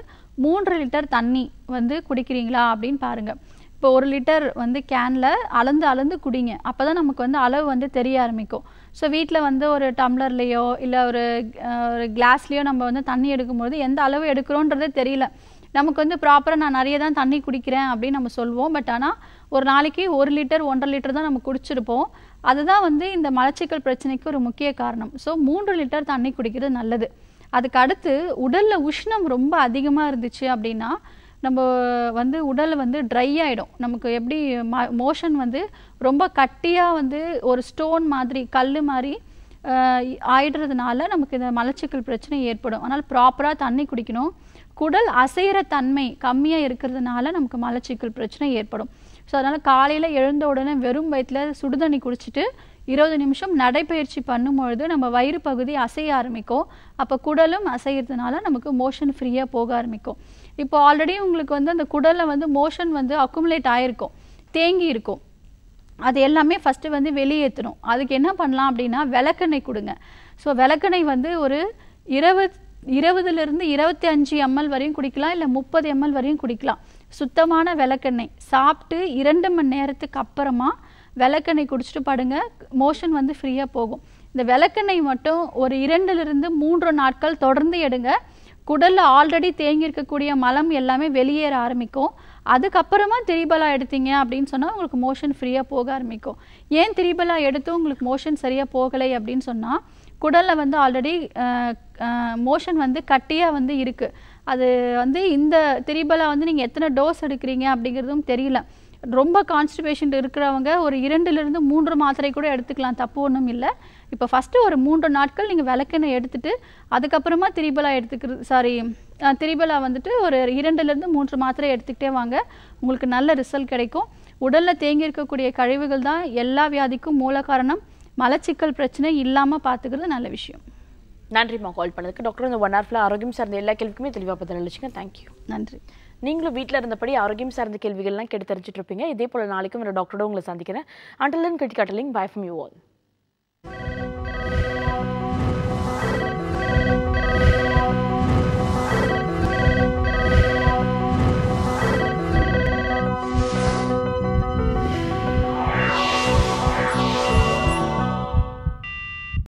மூன்று லிட்டர் தண்ணி வந்து குடிக்கிறீங்களா அப்படின்னு பாருங்கள் இப்போ ஒரு லிட்டர் வந்து கேனில் அளந்து அளந்து குடிங்க அப்போ தான் நமக்கு வந்து அளவு வந்து தெரிய ஆரம்பிக்கும் ஸோ வீட்டில் வந்து ஒரு டம்ளர்லேயோ இல்லை ஒரு ஒரு கிளாஸ்லேயோ நம்ம வந்து தண்ணி எடுக்கும்போது எந்த அளவு எடுக்கிறோன்றதே தெரியல நமக்கு வந்து ப்ராப்பராக நான் நிறைய தான் தண்ணி குடிக்கிறேன் அப்படின்னு நம்ம சொல்லுவோம் பட் ஆனால் ஒரு நாளைக்கு ஒரு லிட்டர் ஒன்றரை லிட்டர் தான் நம்ம குடிச்சிருப்போம் அதுதான் வந்து இந்த மலச்சிக்கல் பிரச்சனைக்கு ஒரு முக்கிய காரணம் ஸோ மூன்று லிட்டர் தண்ணி குடிக்கிறது நல்லது அதுக்கு அடுத்து உடலில் உஷ்ணம் ரொம்ப அதிகமாக இருந்துச்சு அப்படின்னா நம்ம வந்து உடல் வந்து ட்ரை ஆகிடும் நமக்கு எப்படி மோஷன் வந்து ரொம்ப கட்டியாக வந்து ஒரு ஸ்டோன் மாதிரி கல் மாதிரி ஆயிடுறதுனால நமக்கு இந்த மலச்சிக்கல் பிரச்சனை ஏற்படும் அதனால் ப்ராப்பராக தண்ணி குடிக்கணும் குடல் அசைகிற தன்மை கம்மியாக இருக்கிறதுனால நமக்கு மலச்சிக்கல் பிரச்சனை ஏற்படும் ஸோ அதனால் காலையில் எழுந்த உடனே வெறும் வயிற்றில் சுடுதண்ணி குடிச்சிட்டு இருபது நிமிஷம் நடைப்பயிற்சி பண்ணும்பொழுது நம்ம வயிறு பகுதி அசைய ஆரம்பிக்கும் அப்போ குடலும் அசைகிறதுனால நமக்கு மோஷன் ஃப்ரீயாக போக ஆரம்பிக்கும் இப்போ ஆல்ரெடி உங்களுக்கு வந்து அந்த குடலில் வந்து மோஷன் வந்து அக்குமுலேட் ஆகிருக்கும் தேங்கி இருக்கும் அது எல்லாமே ஃபஸ்ட்டு வந்து வெளியேற்றணும் அதுக்கு என்ன பண்ணலாம் அப்படின்னா விளக்கெண்ணெய் கொடுங்க ஸோ விளக்கெண்ணெய் வந்து ஒரு இருபது இருபதுலேருந்து இருபத்தி அஞ்சு எம்எல் வரையும் குடிக்கலாம் இல்லை முப்பது எம்எல் வரையும் குடிக்கலாம் சுத்தமான விளக்கெண்ணெய் சாப்பிட்டு இரண்டு மணி நேரத்துக்கு அப்புறமா விளக்கெண்ணெய் குடிச்சிட்டு படுங்க மோஷன் வந்து ஃப்ரீயாக போகும் இந்த விளக்கெண்ணெய் மட்டும் ஒரு இரண்டுலேருந்து மூன்று நாட்கள் தொடர்ந்து எடுங்க குடலில் ஆல்ரெடி தேங்கி இருக்கக்கூடிய மலம் எல்லாமே வெளியேற ஆரம்பிக்கும் அதுக்கப்புறமா திரிபலா எடுத்தீங்க அப்படின்னு சொன்னால் உங்களுக்கு மோஷன் ஃப்ரீயாக போக ஆரம்பிக்கும் ஏன் திரிபலா எடுத்தும் உங்களுக்கு மோஷன் சரியாக போகலை அப்படின்னு சொன்னால் குடலில் வந்து ஆல்ரெடி மோஷன் வந்து கட்டியாக வந்து இருக்குது அது வந்து இந்த திரிபலா வந்து நீங்கள் எத்தனை டோஸ் எடுக்கிறீங்க அப்படிங்கிறதும் தெரியல ரொம்ப கான்ஸ்டிபேஷன் இருக்கிறவங்க ஒரு இரண்டுலேருந்து மூன்று மாத்திரை கூட எடுத்துக்கலாம் தப்பு ஒன்றும் இல்லை இப்போ ஃபஸ்ட்டு ஒரு மூன்று நாட்கள் நீங்கள் விளக்கெண்ணெய் எடுத்துகிட்டு அதுக்கப்புறமா திரிபலா எடுத்துக்கிறது சாரி திரிபலா வந்துட்டு ஒரு இரண்டுலேருந்து மூன்று மாத்திரை எடுத்துக்கிட்டே வாங்க உங்களுக்கு நல்ல ரிசல்ட் கிடைக்கும் உடலில் தேங்கி இருக்கக்கூடிய கழிவுகள் தான் எல்லா வியாதிக்கும் மூல காரணம் மலச்சிக்கல் பிரச்சனை இல்லாமல் பார்த்துக்கிறது நல்ல விஷயம் நன்றிம்மா கால் பண்ணதுக்கு டாக்டர் இந்த ஒன் ஹவர் ஆரோக்கியம் சார்ந்த எல்லா கேள்விக்குமே தெளிவாக பதில் அளிச்சிங்க தேங்க்யூ நன்றி நீங்களும் வீட்டில் இருந்தபடி ஆரோக்கியம் சார்ந்த கேள்விகள்லாம் கெடுத்து தெரிஞ்சிட்டு இருப்பீங்க இதே போல் நாளைக்கும் ஒரு டாக்டரோட உங்களை சந்திக்கிறேன் அண்டலன் கிரிட்டிகாட்டலிங் பை ஃப்ரம் யூ ஆல்